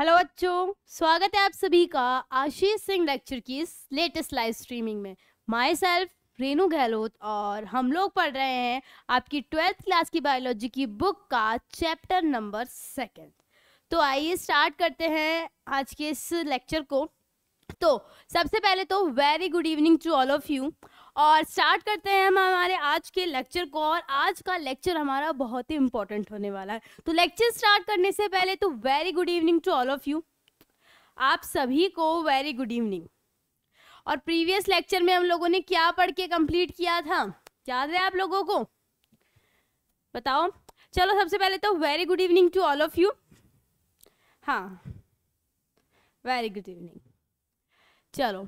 Hello बच्चों स्वागत है आप सभी का आशीष सिंह लेक्चर की इस लेटेस्ट लाइव स्ट्रीमिंग में माय सेल्फ रेनू गहलोत और हम लोग पढ़ रहे हैं आपकी ट्वेल्थ क्लास की बायोलॉजी की बुक का चैप्टर नंबर सेकंड तो आइए स्टार्ट करते हैं आज के इस लेक्चर को तो सबसे पहले तो very good evening to all of you और स्टार्ट करते हैं हम हमारे आज के लेक्चर को और आज का लेक्चर हमारा बहुत ही इंपॉर्टेंट होने वाला है तो लेक्चर स्टार्ट करने से पहले तो very good evening to all of you आप सभी को वेरी गुड इवनिंग और प्रीवियस लेक्चर में हम लोगों ने क्या पढ़ के कम्प्लीट किया था याद है आप लोगों को बताओ चलो सबसे पहले तो very good evening to all of you हाँ वेरी गुड इवनिंग चलो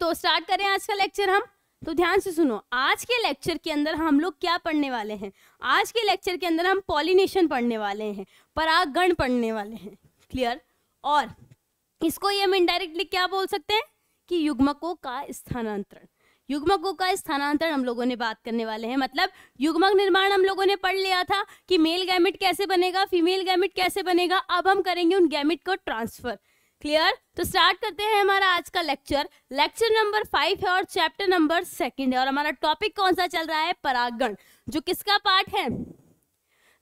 तो स्टार्ट करें आज का लेक्चर हम तो ध्यान से सुनो आज के लेक्चर के अंदर हम लोग क्या पढ़ने वाले हैं आज के लेक्चर के अंदर हम पॉलिनेशन पढ़ने वाले हैं परागण पढ़ने वाले हैं क्लियर और इसको ये हम इनडायरेक्टली क्या बोल सकते हैं कि युग्मकों का स्थानांतरण युग्मकों का स्थानांतरण हम लोगों ने बात करने वाले हैं मतलब युग्मक निर्माण हम लोगों ने पढ़ लिया था कि मेल गैमिट कैसे बनेगा फीमेल गैमिट कैसे बनेगा अब हम करेंगे उन गैमिट को ट्रांसफर क्लियर तो स्टार्ट करते हैं हमारा आज का लेक्चर लेक्चर नंबर फाइव है और चैप्टर नंबर सेकंड है और हमारा टॉपिक कौन सा चल रहा है परागण जो किसका पार्ट है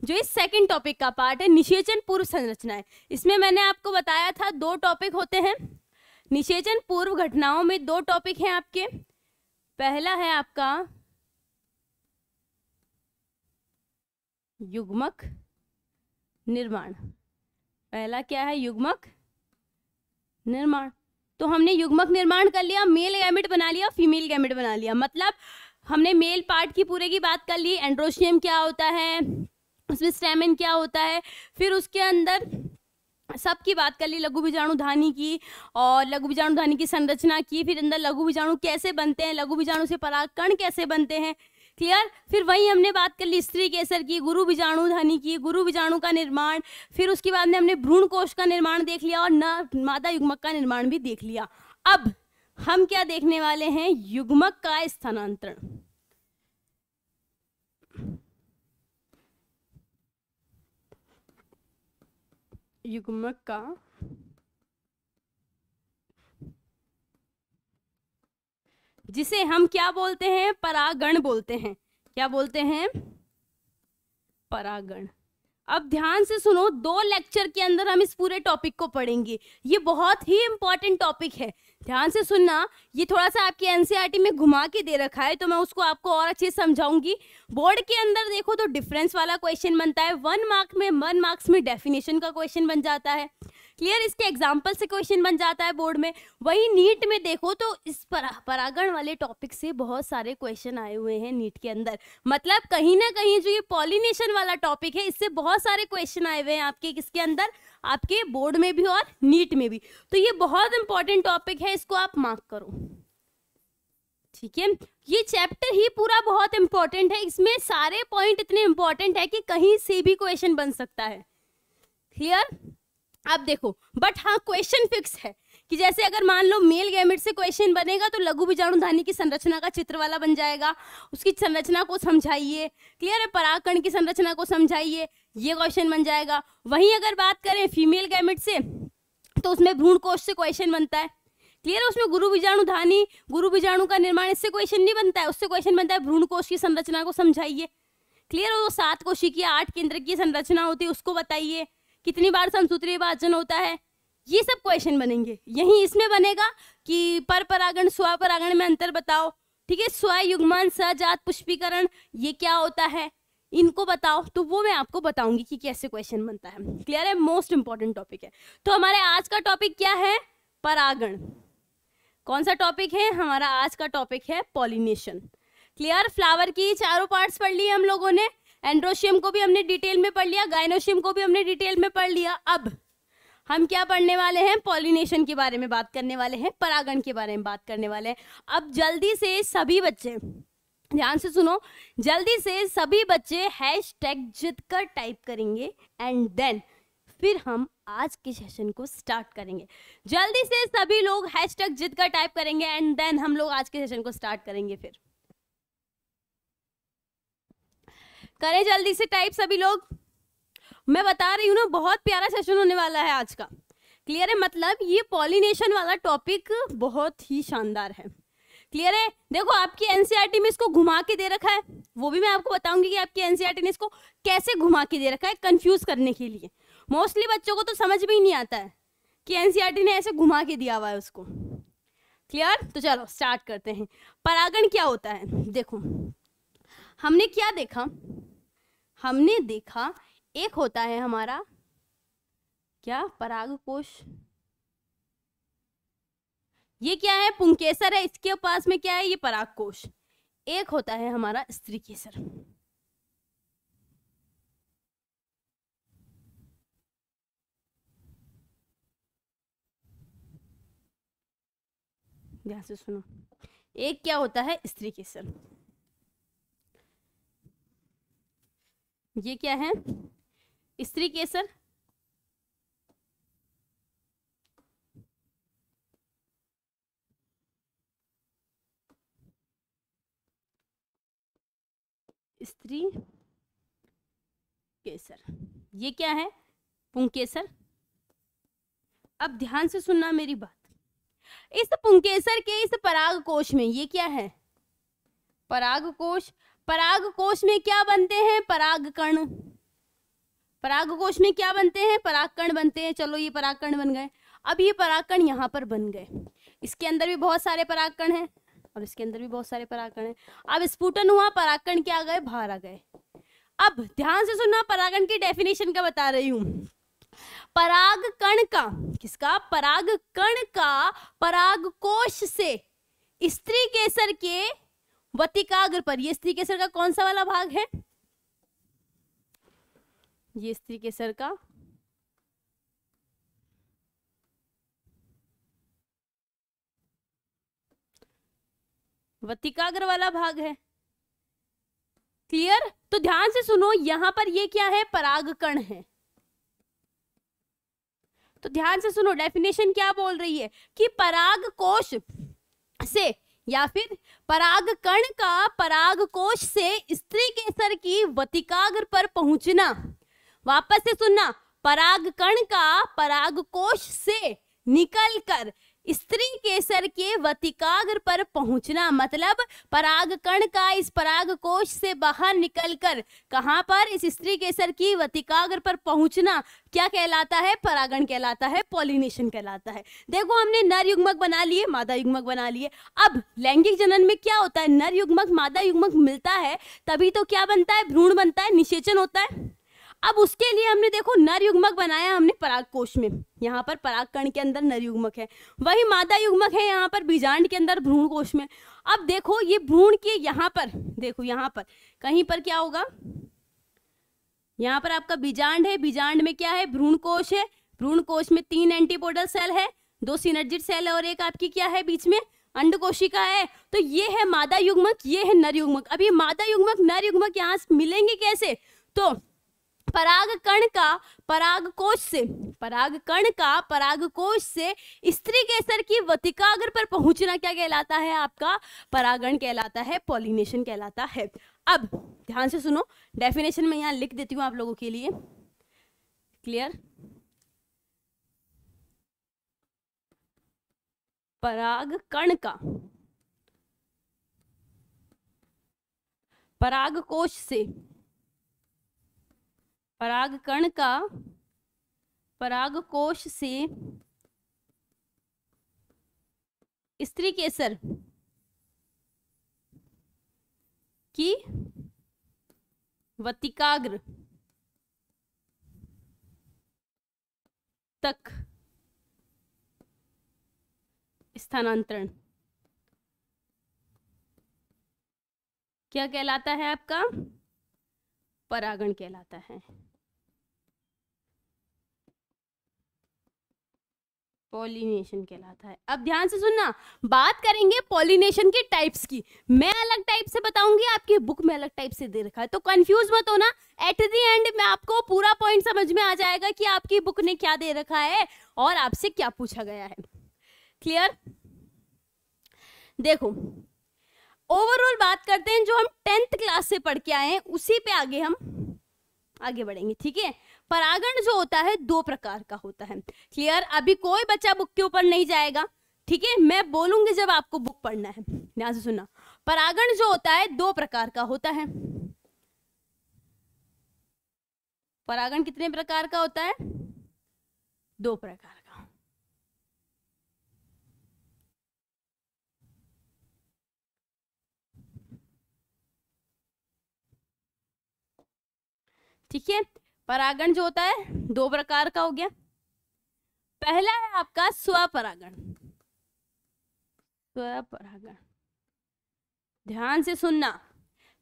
जो इस सेकंड टॉपिक का पार्ट है निषेचन पूर्व संरचना है इसमें मैंने आपको बताया था दो टॉपिक होते हैं निषेचन पूर्व घटनाओं में दो टॉपिक हैं आपके पहला है आपका युग्मक निर्माण पहला क्या है युग्मक निर्माण तो हमने युग्मक निर्माण कर लिया मेल गैमेट बना लिया फीमेल गैमेट बना लिया मतलब हमने मेल पार्ट की पूरे की बात कर ली एंड्रोशियम क्या होता है उसमें स्टेमिन क्या होता है फिर उसके अंदर सब की बात कर ली लघु बीजाणु धानी की और लघु बीजाणु धानी की संरचना की फिर अंदर लघु बीजाणु कैसे बनते हैं लघु बीजाणु से पराग कण कैसे बनते हैं क्लियर फिर वही हमने बात कर ली स्त्री केसर की गुरु बीजाणु धनी की गुरु बीजाणु का निर्माण फिर उसके बाद में हमने भ्रूण कोश का निर्माण देख लिया और न मादा युग्मक का निर्माण भी देख लिया अब हम क्या देखने वाले हैं युग्मक का स्थानांतरण युग्मक का जिसे हम क्या बोलते हैं परागण बोलते हैं क्या बोलते हैं परागण अब ध्यान से सुनो दो लेक्चर के अंदर हम इस पूरे टॉपिक को पढ़ेंगे ये बहुत ही इंपॉर्टेंट टॉपिक है ध्यान से सुनना ये थोड़ा सा आपके एनसीईआरटी e में घुमा के दे रखा है तो मैं उसको आपको और अच्छे से समझाऊंगी बोर्ड के अंदर देखो तो डिफरेंस वाला क्वेश्चन बनता है वन मार्क्स में वन मार्क्स में डेफिनेशन का क्वेश्चन बन जाता है क्लियर इसके एग्जाम्पल से क्वेश्चन बन जाता है बोर्ड में वही नीट में देखो तो इस परागण वाले टॉपिक से बहुत सारे क्वेश्चन आए हुए हैं नीट के अंदर मतलब कहीं ना कहीं जो ये पॉलिनेशन वाला टॉपिक है इससे बहुत सारे क्वेश्चन आए हुए हैं आपके किसके अंदर आपके बोर्ड में भी और नीट में भी तो ये बहुत इंपॉर्टेंट टॉपिक है इसको आप मार्क करो ठीक है ये चैप्टर ही पूरा बहुत इंपॉर्टेंट है इसमें सारे पॉइंट इतने इंपॉर्टेंट है कि कहीं से भी क्वेश्चन बन सकता है क्लियर आप देखो बट हाँ क्वेश्चन फिक्स है कि जैसे अगर मान लो मेल गैमेट से क्वेश्चन बनेगा तो लघु बीजाणु धानी की संरचना का चित्र वाला बन जाएगा उसकी संरचना को समझाइए क्लियर है पराकण की संरचना को समझाइए ये क्वेश्चन बन जाएगा वहीं अगर बात करें फीमेल गैमेट से तो उसमें भ्रूण कोष से क्वेश्चन बनता है क्लियर है उसमें गुरु बीजाणु धानी गुरु बीजाणु का निर्माण इससे क्वेश्चन नहीं बनता है उससे क्वेश्चन बनता है भ्रूण कोष की संरचना को समझाइए क्लियर हो वो सात कोशिकीय आठ केंद्र की संरचना होती है उसको बताइए कितनी बार संसूत्री वाचन होता है ये सब क्वेश्चन बनेंगे यही इसमें बनेगा कि पर परागण स्व में अंतर बताओ ठीक है युगमान सजात पुष्पीकरण ये क्या होता है इनको बताओ तो वो मैं आपको बताऊंगी कि कैसे क्वेश्चन बनता है क्लियर है मोस्ट इंपॉर्टेंट टॉपिक है तो हमारे आज का टॉपिक क्या है परागण कौन सा टॉपिक है हमारा आज का टॉपिक है पॉलिनेशन क्लियर फ्लावर की चारों पार्ट्स पढ़ लिए हम लोगों ने एंड्रोशियम को भी हमने डिटेल में पढ़ लिया गाइनोशियम को भी हमने डिटेल में पढ़ लिया अब हम क्या पढ़ने वाले हैं पॉलिनेशन के बारे में बात करने वाले हैं परागण के बारे में बात करने वाले हैं अब जल्दी से सभी बच्चे ध्यान से सुनो जल्दी से सभी बच्चे हैश टैग जित कर टाइप करेंगे एंड देन फिर हम आज के सेशन को स्टार्ट करेंगे जल्दी से सभी लोग हैश टैग जित कर टाइप करेंगे एंड देन हम लोग आज के सेशन को स्टार्ट करेंगे फिर करें जल्दी से टाइप सभी लोग मैं बता रही हूँ ना बहुत प्यारा सेशन होने वाला है आज का क्लियर है मतलब ये पॉलिनेशन वाला टॉपिक बहुत ही शानदार है क्लियर है देखो आपकी एनसीईआरटी e में इसको घुमा के दे रखा है वो भी मैं आपको बताऊंगी कि आपकी एनसीईआरटी e ने इसको कैसे घुमा के दे रखा है कंफ्यूज करने के लिए मोस्टली बच्चों को तो समझ में ही नहीं आता है कि एनसीईआरटी e ने ऐसे घुमा के दिया हुआ है उसको क्लियर तो चलो स्टार्ट करते हैं परागण क्या होता है देखो हमने क्या देखा हमने देखा एक होता है हमारा क्या परागकोश ये क्या है पुंकेसर है इसके पास में क्या है ये परागकोश एक होता है हमारा स्त्री केसर ध्यान से सुनो एक क्या होता है स्त्री केसर ये क्या है स्त्री केसर स्त्री केसर ये क्या है पुंकेसर अब ध्यान से सुनना मेरी बात इस पुंकेसर के इस पराग कोश में ये क्या है पराग कोश पराग कोश में क्या बनते हैं पराग कर्ण पराग कोश में क्या बनते हैं पराग कर्ण बनते हैं चलो ये पराग कर्ण बन गए अब ये पराग कर्ण यहाँ पर बन गए इसके अंदर भी बहुत सारे पराग कर्ण हैं और इसके अंदर भी बहुत सारे पराग कर्ण हैं अब स्फुटन हुआ पराग कर्ण क्या गए बाहर आ गए अब ध्यान से सुनना परागण की डेफिनेशन का बता रही हूँ पराग कण का किसका पराग कण का पराग कोश से स्त्री केसर के वतिकाग्र पर ये स्त्री केसर का कौन सा वाला भाग है ये स्त्री केसर का वतिकाग्र वाला भाग है क्लियर तो ध्यान से सुनो यहां पर ये क्या है परागकण है तो ध्यान से सुनो डेफिनेशन क्या बोल रही है कि पराग कोश से या फिर पराग कण का पराग कोश से स्त्री के सर की वतिकाग्र पर पहुंचना वापस से सुनना पराग कण का पराग कोश से निकलकर स्त्री केसर के वतिकाग्र पर पहुंचना मतलब पराग कण का इस पराग कोश से बाहर निकलकर कहां पर इस स्त्री केसर की वतिकाग्र पर पहुंचना क्या कहलाता है परागण कहलाता है पॉलिनेशन कहलाता है देखो हमने नर युग्मक बना लिए मादा युग्मक बना लिए अब लैंगिक जनन में क्या होता है नर युग्मक मादा युग्मक मिलता है तभी तो क्या बनता है भ्रूण बनता है निषेचन होता है अब उसके लिए हमने देखो नर युग्मक बनाया हमने पराग कोश में यहाँ पर पराग कण के अंदर नर युग्मक है वही मादा युग्मक है यहाँ पर बीजांड के अंदर भ्रूण कोश में अब देखो ये भ्रूण के यहाँ पर देखो यहाँ पर कहीं पर क्या होगा यहाँ पर आपका बीजांड है बीजांड में क्या है भ्रूण कोश है भ्रूण कोश में तीन एंटीपोडल सेल है दो सिनर्जिट सेल है और एक आपकी क्या है बीच में अंड कोशिका है तो ये है मादा युग्मक ये है नर युग्मक अब ये मादा युग्मक नर युग्मक यहाँ मिलेंगे कैसे तो पराग कण का पराग कोश से पराग कण का पराग कोश से स्त्री केसर की वतिकाग्र पर पहुंचना क्या कहलाता है आपका परागण कहलाता है पॉलिनेशन कहलाता है अब ध्यान से सुनो डेफिनेशन में यहां लिख देती हूं आप लोगों के लिए क्लियर पराग कण का पराग कोश से पराग कण का पराग कोश से स्त्री केसर की वतिकाग्र तक स्थानांतरण क्या कहलाता है आपका परागण कहलाता है पॉलिनेशन कहलाता है अब ध्यान से सुनना बात करेंगे पॉलिनेशन के टाइप्स की मैं अलग टाइप से बताऊंगी आपकी बुक में अलग टाइप से दे रखा है तो कंफ्यूज मत होना एट द एंड में आपको पूरा पॉइंट समझ में आ जाएगा कि आपकी बुक ने क्या दे रखा है और आपसे क्या पूछा गया है क्लियर देखो ओवरऑल बात करते हैं जो हम टेंथ क्लास से पढ़ के आए हैं उसी पे आगे हम आगे बढ़ेंगे ठीक है परागण जो होता है दो प्रकार का होता है क्लियर अभी कोई बच्चा बुक के ऊपर नहीं जाएगा ठीक है मैं बोलूंगी जब आपको बुक पढ़ना है ध्यान से सुनना परागण जो होता है दो प्रकार का होता है परागण कितने प्रकार का होता है दो प्रकार का ठीक है परागण जो होता है दो प्रकार का हो गया पहला है आपका स्वपरागण स्वपरागण ध्यान से सुनना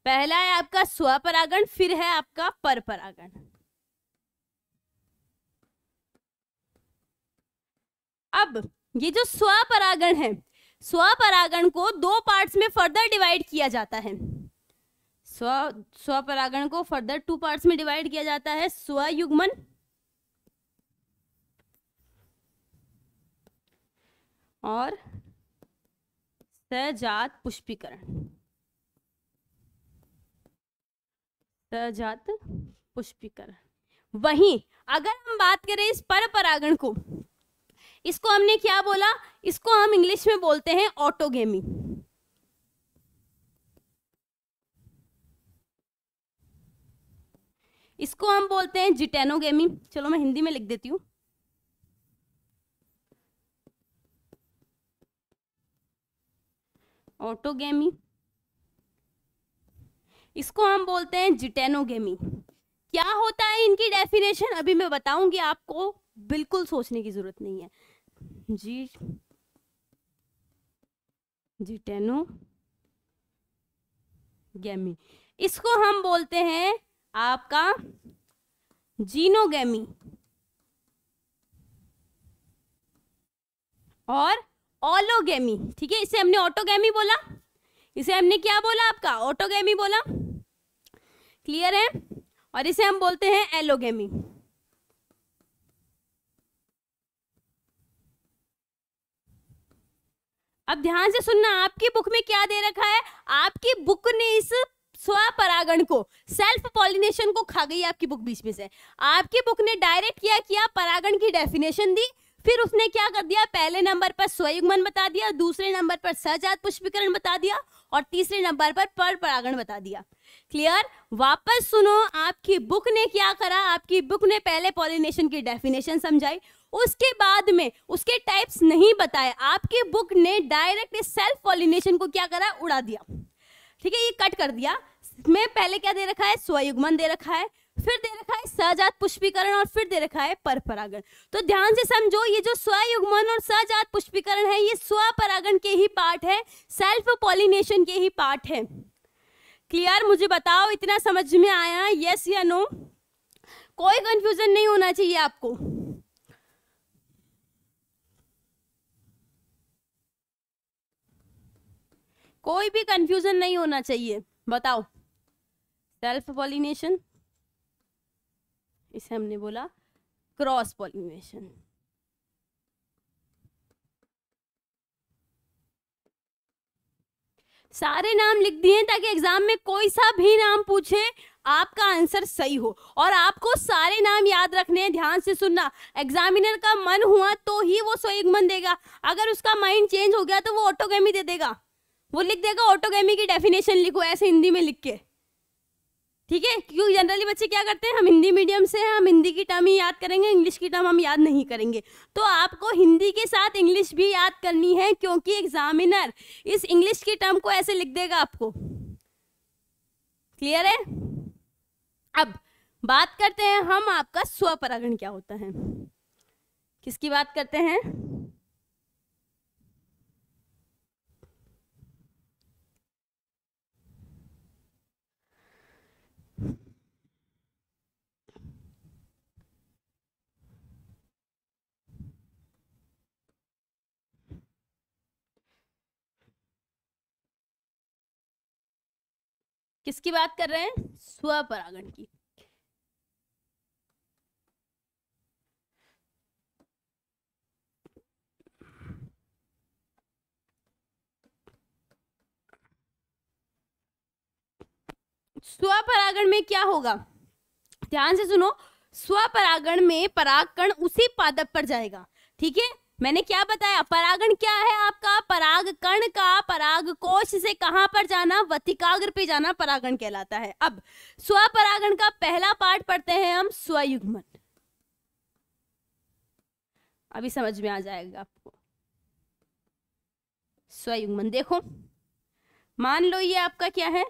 पहला है आपका स्वपरागण फिर है आपका परपरागण अब ये जो स्वपरागण है स्वपरागण को दो पार्ट्स में फर्दर डिवाइड किया जाता है स्व स्वपरागण को फर्दर टू पार्ट्स में डिवाइड किया जाता है स्वयुग्मन और सजात पुष्पीकरण सजात पुष्पीकरण वहीं अगर हम बात करें इस पर परागण को इसको हमने क्या बोला इसको हम इंग्लिश में बोलते हैं ऑटोगेमी इसको हम बोलते हैं जिटेनो जिटेनोगेमी चलो मैं हिंदी में लिख देती हूँ ऑटोगेमी इसको हम बोलते हैं जिटेनो गेमी क्या होता है इनकी डेफिनेशन अभी मैं बताऊंगी आपको बिल्कुल सोचने की जरूरत नहीं है जी जिटेनो गेमी इसको हम बोलते हैं आपका जीनोगेमी और ओलोगेमी ठीक है इसे हमने ऑटोगेमी बोला इसे हमने क्या बोला आपका ऑटोगेमी बोला क्लियर है और इसे हम बोलते हैं एलोगेमी अब ध्यान से सुनना आपकी बुक में क्या दे रखा है आपकी बुक ने इस स्वपरागण को सेल्फ पॉलिनेशन को खा गई आपकी बुक बीच में से आपकी बुक ने डायरेक्ट क्या किया परागण की डेफिनेशन दी फिर उसने क्या कर दिया पहले नंबर पर स्वयुग्मन बता दिया दूसरे नंबर पर सजात पुष्पीकरण बता दिया और तीसरे नंबर पर पर परागण बता दिया क्लियर वापस सुनो आपकी बुक ने क्या करा आपकी बुक ने पहले पॉलिनेशन की डेफिनेशन समझाई उसके बाद में उसके टाइप्स नहीं बताए आपकी बुक ने डायरेक्ट सेल्फ पॉलिनेशन को क्या करा उड़ा दिया ठीक है ये कट कर दिया इसमें पहले क्या दे रखा है स्वयुग्मन दे रखा है फिर दे रखा है सजात पुष्पीकरण और फिर दे रखा है परपरागण तो ध्यान से समझो ये जो स्वयुग्मन और सजात पुष्पीकरण है ये स्वपरागण के ही पार्ट है सेल्फ पॉलिनेशन के ही पार्ट है क्लियर मुझे बताओ इतना समझ में आया यस या नो कोई कंफ्यूजन नहीं होना चाहिए आपको कोई भी कंफ्यूजन नहीं होना चाहिए बताओ सेल्फ पॉलिनेशन इसे हमने बोला क्रॉस पॉलिनेशन सारे नाम लिख दिए ताकि एग्जाम में कोई सा भी नाम पूछे आपका आंसर सही हो और आपको सारे नाम याद रखने हैं ध्यान से सुनना एग्जामिनर का मन हुआ तो ही वो सोएग मन देगा अगर उसका माइंड चेंज हो गया तो वो ऑटोगेमी दे देगा वो लिख देगा ऑटोगेमी की डेफिनेशन लिखो ऐसे हिंदी में लिख के ठीक है क्योंकि जनरली बच्चे क्या करते हैं हम हिंदी मीडियम से हैं हम हिंदी की टर्म ही याद करेंगे इंग्लिश की टर्म हम याद नहीं करेंगे तो आपको हिंदी के साथ इंग्लिश भी याद करनी है क्योंकि एग्जामिनर इस इंग्लिश की टर्म को ऐसे लिख देगा आपको क्लियर है अब बात करते हैं हम आपका स्वपरागण क्या होता है किसकी बात करते हैं किसकी बात कर रहे हैं स्वपरागण की स्वपरागण में क्या होगा ध्यान से सुनो स्वपरागण में पराग कण उसी पादप पर जाएगा ठीक है मैंने क्या बताया परागण क्या है आपका पराग कर्ण का पराग कोश से कहां पर जाना वतिकाग्र पे जाना परागण कहलाता है अब स्व परागण का पहला पार्ट पढ़ते हैं हम स्वयुग्मन अभी समझ में आ जाएगा आपको स्वयुग्मन देखो मान लो ये आपका क्या है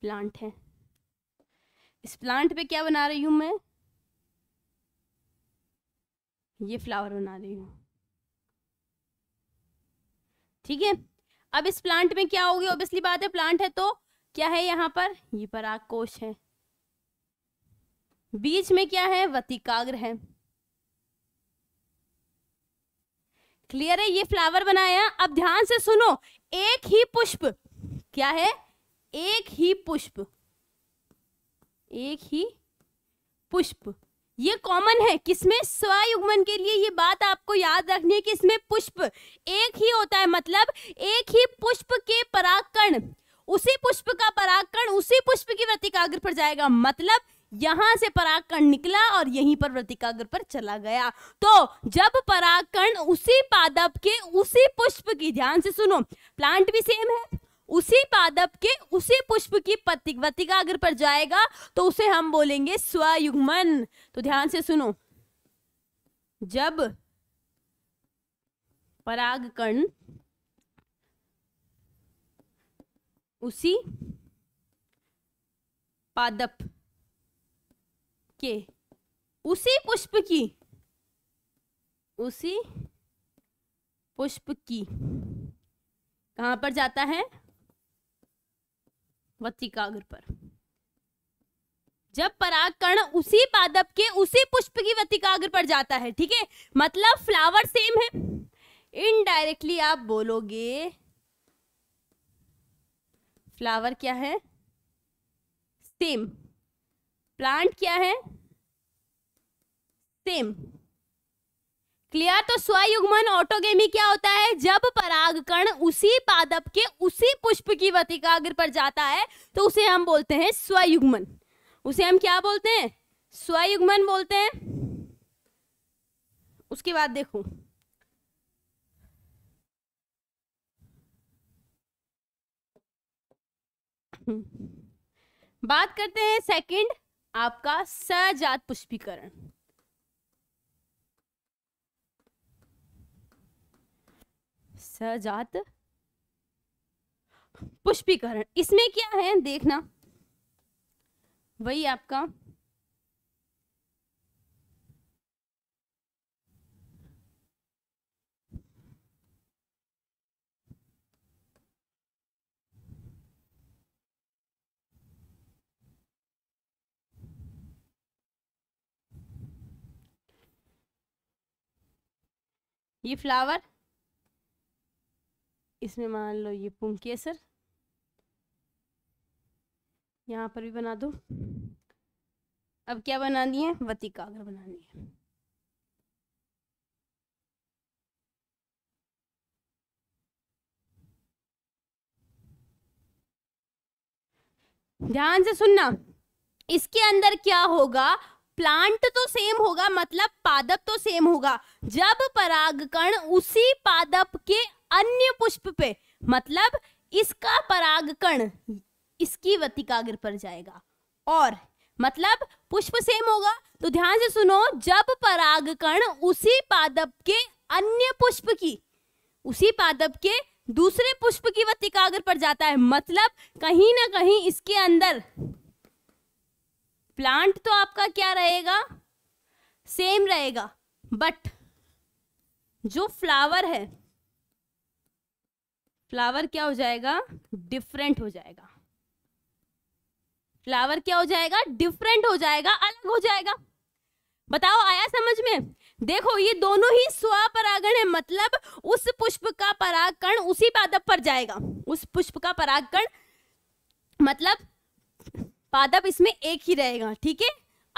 प्लांट है इस प्लांट पे क्या बना रही हूं मैं ये फ्लावर बना रही हूँ ठीक है अब इस प्लांट में क्या होगी ऑब्वियसली बात है प्लांट है तो क्या है यहाँ पर ये कोश है बीच में क्या है वतिकाग्र है क्लियर है ये फ्लावर बनाया अब ध्यान से सुनो एक ही पुष्प क्या है एक ही पुष्प एक ही पुष्प ये कॉमन है किसमें स्वयुग्मन के लिए ये बात आपको याद रखनी है कि इसमें पुष्प एक ही होता है मतलब एक ही पुष्प के परागकण उसी पुष्प का परागकण उसी पुष्प की वृतिकाग्र पर जाएगा मतलब यहां से परागकण निकला और यहीं पर वृतिकाग्र पर चला गया तो जब परागकण उसी पादप के उसी पुष्प की ध्यान से सुनो प्लांट भी सेम है उसी पादप के उसी पुष्प की पति वतिका अग्र पर जाएगा तो उसे हम बोलेंगे स्वयुग्मन तो ध्यान से सुनो जब परागकण उसी पादप के उसी पुष्प की उसी पुष्प की कहां पर जाता है वत्तिकाग्र पर जब परागकण उसी पादप के उसी पुष्प की वत्तिकाग्र पर जाता है ठीक है मतलब फ्लावर सेम है इनडायरेक्टली आप बोलोगे फ्लावर क्या है सेम प्लांट क्या है सेम क्लियर तो स्वयुग्मन ऑटोगेमी क्या होता है जब परागकण उसी पादप के उसी पुष्प की वतिकाग्र पर जाता है तो उसे हम बोलते हैं स्वयुग्मन उसे हम क्या बोलते हैं स्वयुग्मन बोलते हैं उसके बाद देखो बात करते हैं सेकंड आपका सजात पुष्पीकरण सहजात पुष्पीकरण इसमें क्या है देखना वही आपका ये फ्लावर इसमें मान लो ये पुंकेसर यहाँ पर भी बना दो अब क्या बनानी है वती कागर बनानी है ध्यान से सुनना इसके अंदर क्या होगा प्लांट तो सेम होगा मतलब पादप तो सेम होगा जब परागकण उसी पादप के अन्य पुष्प पे मतलब इसका परागकण इसकी वतिकाग्र पर जाएगा और मतलब पुष्प सेम होगा तो ध्यान से सुनो जब परागकण उसी पादप के अन्य पुष्प की उसी पादप के दूसरे पुष्प की वतिकाग्र पर जाता है मतलब कहीं ना कहीं इसके अंदर प्लांट तो आपका क्या रहेगा सेम रहेगा बट जो फ्लावर है फ्लावर क्या हो जाएगा डिफरेंट हो जाएगा फ्लावर क्या हो जाएगा डिफरेंट हो जाएगा अलग हो जाएगा बताओ आया समझ में देखो ये दोनों ही स्वपरागण है मतलब उस पुष्प का परागकण उसी पादप पर जाएगा उस पुष्प का परागकण मतलब पादप इसमें एक ही रहेगा ठीक है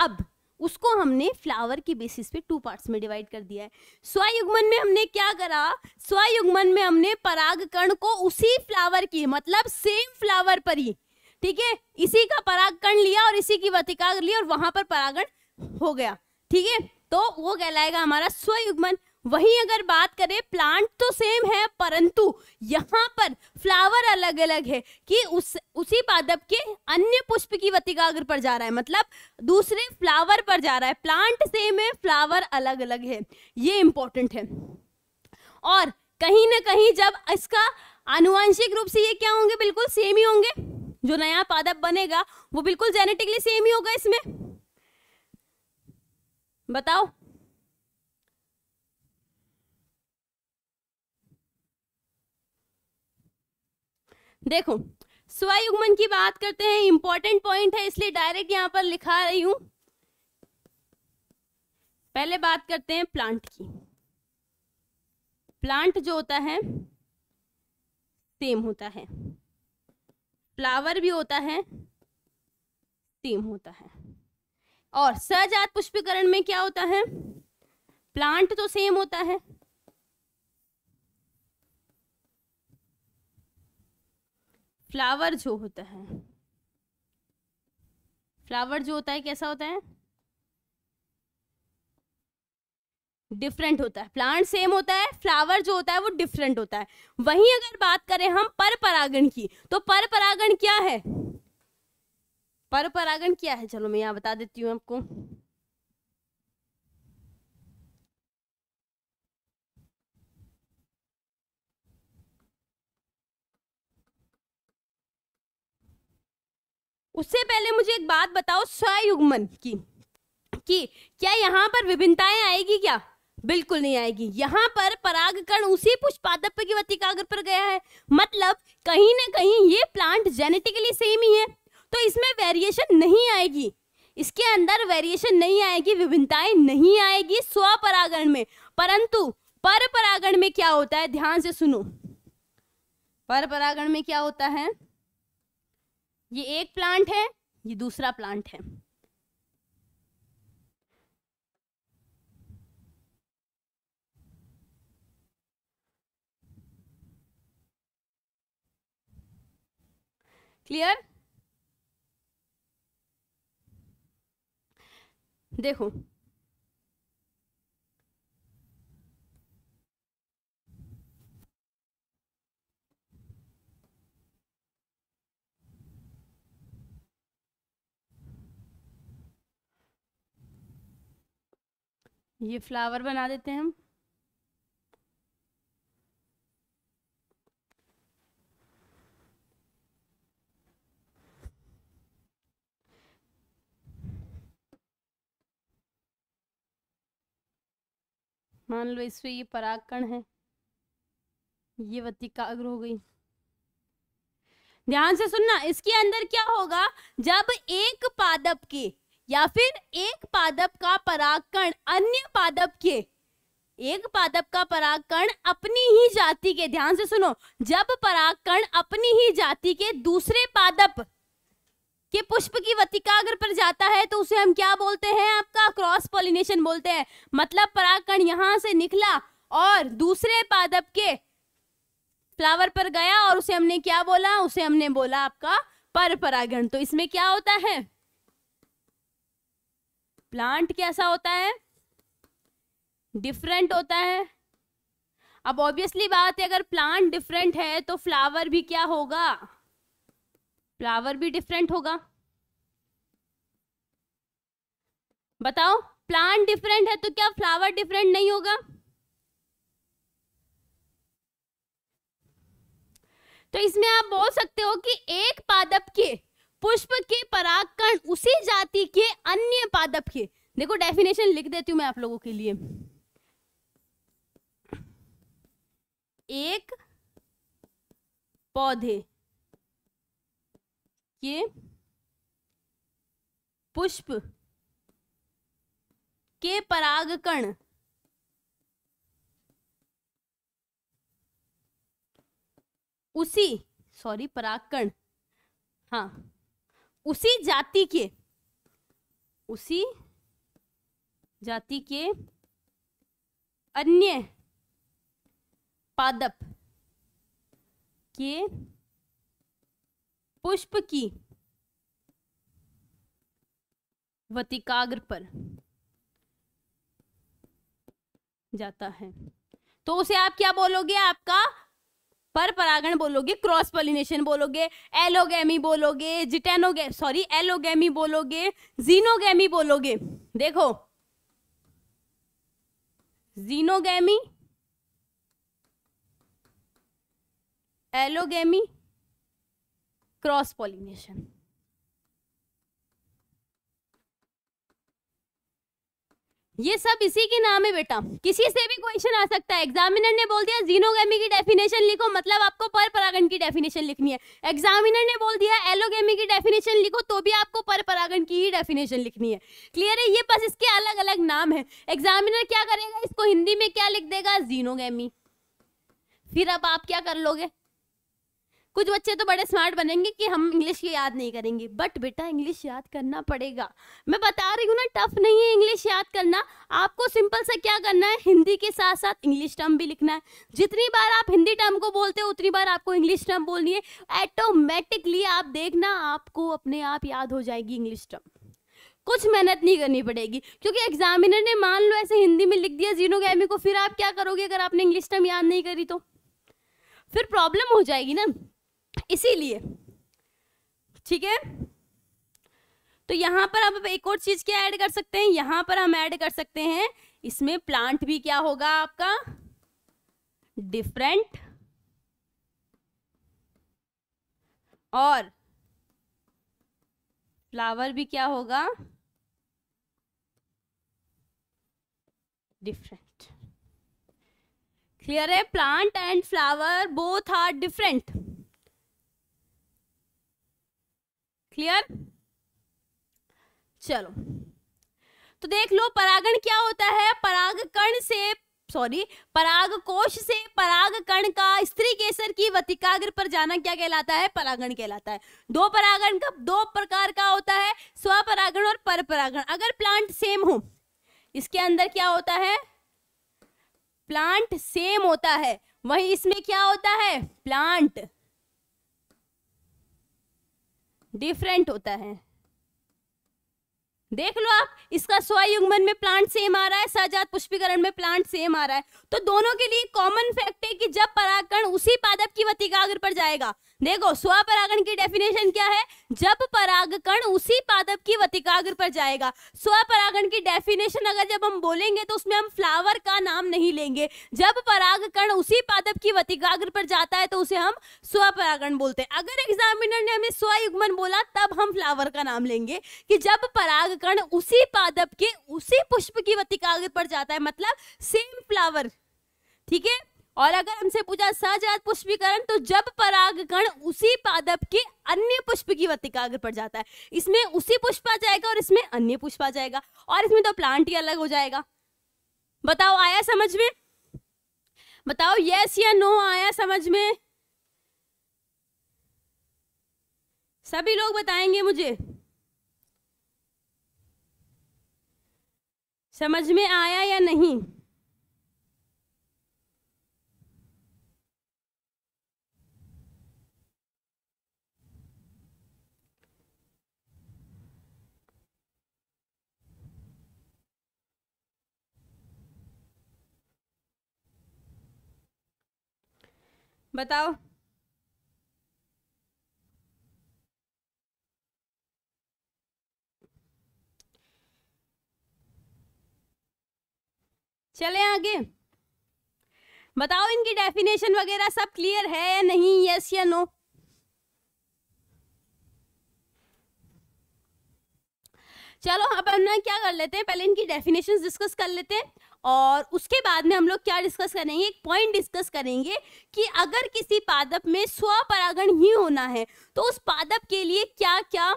अब उसको हमने फ्लावर के बेसिस पे टू पार्ट्स में डिवाइड कर दिया है स्वयुग्मन में हमने क्या करा स्वयुग्मन में हमने परागकण को उसी फ्लावर की मतलब सेम फ्लावर पर ही ठीक है इसी का परागकण लिया और इसी की वतिका लिया और वहां पर परागण हो गया ठीक है तो वो कहलाएगा हमारा स्वयुग्मन वहीं अगर बात करें प्लांट तो सेम है परंतु यहाँ पर फ्लावर अलग अलग है कि उस उसी पादप के अन्य पुष्प की वतिका अग्र पर जा रहा है मतलब दूसरे फ्लावर पर जा रहा है प्लांट सेम है फ्लावर अलग अलग है ये इंपॉर्टेंट है और कहीं ना कहीं जब इसका आनुवंशिक रूप से ये क्या होंगे बिल्कुल सेम ही होंगे जो नया पादप बनेगा वो बिल्कुल जेनेटिकली सेम ही होगा इसमें बताओ देखो स्वयुग्मन की बात करते हैं इंपॉर्टेंट पॉइंट है इसलिए डायरेक्ट यहां पर लिखा रही हूं पहले बात करते हैं प्लांट की प्लांट जो होता है सेम होता है फ्लावर भी होता है सेम होता है और सजात पुष्पीकरण में क्या होता है प्लांट तो सेम होता है फ्लावर जो होता है फ्लावर जो होता है कैसा होता है डिफरेंट होता है प्लांट सेम होता है फ्लावर जो होता है वो डिफरेंट होता है वहीं अगर बात करें हम पर परागण की तो पर परागण क्या है पर परागण क्या है चलो मैं यहां बता देती हूं आपको उससे पहले मुझे एक बात बताओ स्वयुग्मन की कि क्या यहाँ पर विभिन्नताएं आएगी क्या बिल्कुल नहीं आएगी यहाँ पर परागकण उसी पुष्पादप की वतिकाग्र पर गया है मतलब कहीं ना कहीं ये प्लांट जेनेटिकली सेम ही है तो इसमें वेरिएशन नहीं आएगी इसके अंदर वेरिएशन नहीं आएगी विभिन्नताएं नहीं आएगी स्व परागण में परंतु पर परागण में क्या होता है ध्यान से सुनो पर परागण में क्या होता है ये एक प्लांट है ये दूसरा प्लांट है क्लियर देखो ये फ्लावर बना देते हैं हम मान लो इसमें ये परागकण है ये काग्र हो गई ध्यान से सुनना इसके अंदर क्या होगा जब एक पादप के या फिर एक पादप का परागकण अन्य पादप के एक पादप का परागकण अपनी ही जाति के ध्यान से सुनो जब परागकण अपनी ही जाति के दूसरे पादप के पुष्प की वतिका अगर पर जाता है तो उसे हम क्या बोलते हैं आपका क्रॉस पोलिनेशन बोलते हैं मतलब परागकण यहां से निकला और दूसरे पादप के फ्लावर पर गया और उसे हमने क्या बोला उसे हमने बोला आपका पर परागण तो इसमें क्या होता है प्लांट कैसा होता है डिफरेंट होता है अब ऑब्वियसली बात है अगर प्लांट डिफरेंट है तो फ्लावर भी क्या होगा फ्लावर भी डिफरेंट होगा बताओ प्लांट डिफरेंट है तो क्या फ्लावर डिफरेंट नहीं होगा तो इसमें आप बोल सकते हो कि एक पादप के पुष्प के परागकण उसी जाति के अन्य पादप के देखो डेफिनेशन लिख देती हूं मैं आप लोगों के लिए एक पौधे के पुष्प के परागकण उसी सॉरी परागकण हाँ उसी जाति के उसी जाति के अन्य पादप के पुष्प की वतिकाग्र पर जाता है तो उसे आप क्या बोलोगे आपका पर परागण बोलोगे क्रॉस पोलिनेशन बोलोगे एलोगेमी बोलोगे जिटेनोगे सॉरी एलोगेमी बोलोगे जीनोगेमी बोलोगे देखो जीनोगेमी एलोगेमी क्रॉस पोलिनेशन ये सब इसी के नाम है बेटा किसी से भी क्वेश्चन आ सकता है एग्जामिनर ने बोल दिया जीनोगेमी की डेफिनेशन लिखो मतलब आपको पर परागण की डेफिनेशन लिखनी है एग्जामिनर ने बोल दिया एलोगेमी की डेफिनेशन लिखो तो भी आपको पर परागण की ही डेफिनेशन लिखनी है क्लियर है ये बस इसके अलग अलग नाम है एग्जामिनर क्या करेगा इसको हिंदी में क्या लिख देगा जीनोगेमी फिर अब आप क्या कर लोगे कुछ बच्चे तो बड़े स्मार्ट बनेंगे कि हम इंग्लिश की याद नहीं करेंगे बट बेटा इंग्लिश याद करना पड़ेगा मैं बता रही हूँ ना टफ नहीं है इंग्लिश याद करना आपको सिंपल सा क्या करना है हिंदी के साथ साथ इंग्लिश टर्म भी लिखना है जितनी बार आप हिंदी टर्म को बोलते हो उतनी बार आपको इंग्लिश टर्म बोलनी है ऑटोमेटिकली आप देखना आपको अपने आप याद हो जाएगी इंग्लिश टर्म कुछ मेहनत नहीं करनी पड़ेगी क्योंकि एग्जामिनर ने मान लो ऐसे हिंदी में लिख दिया गैमी को फिर आप क्या करोगे अगर आपने इंग्लिश टर्म याद नहीं करी तो फिर प्रॉब्लम हो जाएगी ना इसीलिए ठीक है तो यहाँ पर आप एक और चीज़ क्या ऐड कर सकते हैं यहाँ पर हम ऐड कर सकते हैं इसमें प्लांट भी क्या होगा आपका डिफरेंट और फ्लावर भी क्या होगा डिफरेंट क्लियर है plant and flower both are different clear चलो तो देख लो परागण क्या होता है परागकण से सॉरी पराग कोश से पराग कण का स्त्री केसर की वतिकाग्र पर जाना क्या कहलाता है परागण कहलाता है दो परागण का दो प्रकार का होता है स्वपरागण और परपरागण अगर प्लांट सेम हो इसके अंदर क्या होता है प्लांट सेम होता है वही इसमें क्या होता है प्लांट डिफरेंट होता है देख लो आप इसका स्वयुग्मन में प्लांट सेम आ रहा है सजात पुष्पीकरण में प्लांट सेम आ रहा है तो दोनों के लिए कॉमन फैक्ट है कि जब परागकण उसी पादप की वतिकाग्र पर जाएगा देखो स्वपरागण की डेफिनेशन क्या है जब परागकण उसी पादप की वतिकाग्र पर जाएगा स्वपरागण की डेफिनेशन अगर जब हम बोलेंगे तो उसमें हम फ्लावर का नाम नहीं लेंगे जब परागकण उसी पादप की वतिकाग्र पर जाता है तो उसे हम स्वपरागण बोलते हैं अगर एग्जामिनर ने हमें स्वयुग्मन बोला तब हम फ्लावर का नाम लेंगे कि जब परागकण उसी पादप के उसी पुष्प की वतिकाग्र पर जाता है मतलब सेम फ्लावर ठीक है और अगर हमसे पूछा सजात पुष्पीकरण तो जब परागकण उसी पादप के अन्य पुष्प की वतिकाग्र पड़ जाता है इसमें उसी पुष्प आ जाएगा और इसमें अन्य पुष्प आ जाएगा और इसमें तो प्लांट ही अलग हो जाएगा बताओ आया समझ में बताओ यस या नो आया समझ में सभी लोग बताएंगे मुझे समझ में आया या नहीं बताओ चले आगे बताओ इनकी डेफिनेशन वगैरह सब क्लियर है या नहीं यस या नो चलो अब हम ना क्या कर लेते हैं पहले इनकी डेफिनेशंस डिस्कस कर लेते हैं और उसके बाद में हम लोग क्या डिस्कस करेंगे एक पॉइंट डिस्कस करेंगे कि अगर किसी पादप में स्व परागण ही होना है तो उस पादप के लिए क्या क्या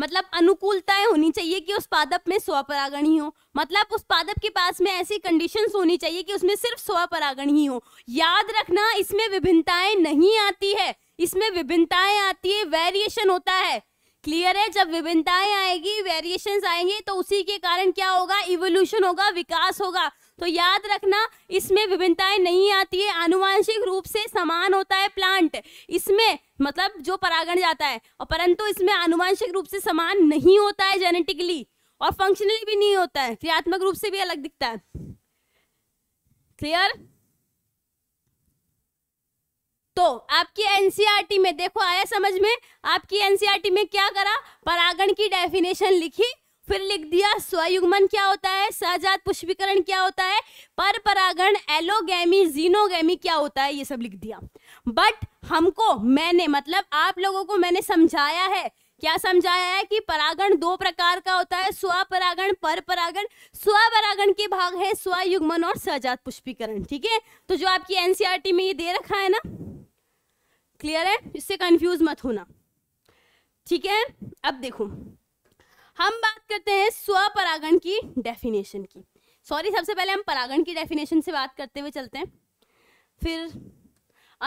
मतलब अनुकूलताएं होनी चाहिए कि उस पादप में स्वपरागण ही हो मतलब उस पादप के पास में ऐसी कंडीशंस होनी चाहिए कि उसमें सिर्फ स्वपरागण ही हो याद रखना इसमें विभिन्नताएं नहीं आती है इसमें विभिन्नताएं आती है वेरिएशन होता है क्लियर है जब विभिन्नताएं आएगी वेरिएशंस आएंगे तो उसी के कारण क्या होगा इवोल्यूशन होगा विकास होगा तो याद रखना इसमें विभिन्नताएं नहीं आती है आनुवांशिक रूप से समान होता है प्लांट इसमें मतलब जो परागण जाता है और परंतु इसमें आनुवांशिक रूप से समान नहीं होता है जेनेटिकली और फंक्शनली भी नहीं होता है क्रियात्मक रूप से भी अलग दिखता है क्लियर तो आपकी एनसीईआरटी e में देखो आया समझ में आपकी एनसीईआरटी e में क्या करा परागण की डेफिनेशन लिखी फिर लिख दिया स्वयुग्मन क्या होता है सहजात पुष्पीकरण क्या होता है पर परागण एलोगेमी जीनोगेमी क्या होता है ये सब लिख दिया बट हमको मैंने मतलब आप लोगों को मैंने समझाया है क्या समझाया है कि परागण दो प्रकार का होता है स्वपरागण पर परागण स्वपरागण के भाग है स्वयुग्मन और सहजात पुष्पीकरण ठीक है तो जो आपकी एनसीआरटी e में ये दे रखा है ना क्लियर है इससे कंफ्यूज मत होना ठीक है अब देखो हम बात करते हैं स्वपरागण की डेफिनेशन की सॉरी सबसे पहले हम परागण की डेफिनेशन से बात करते हुए चलते हैं फिर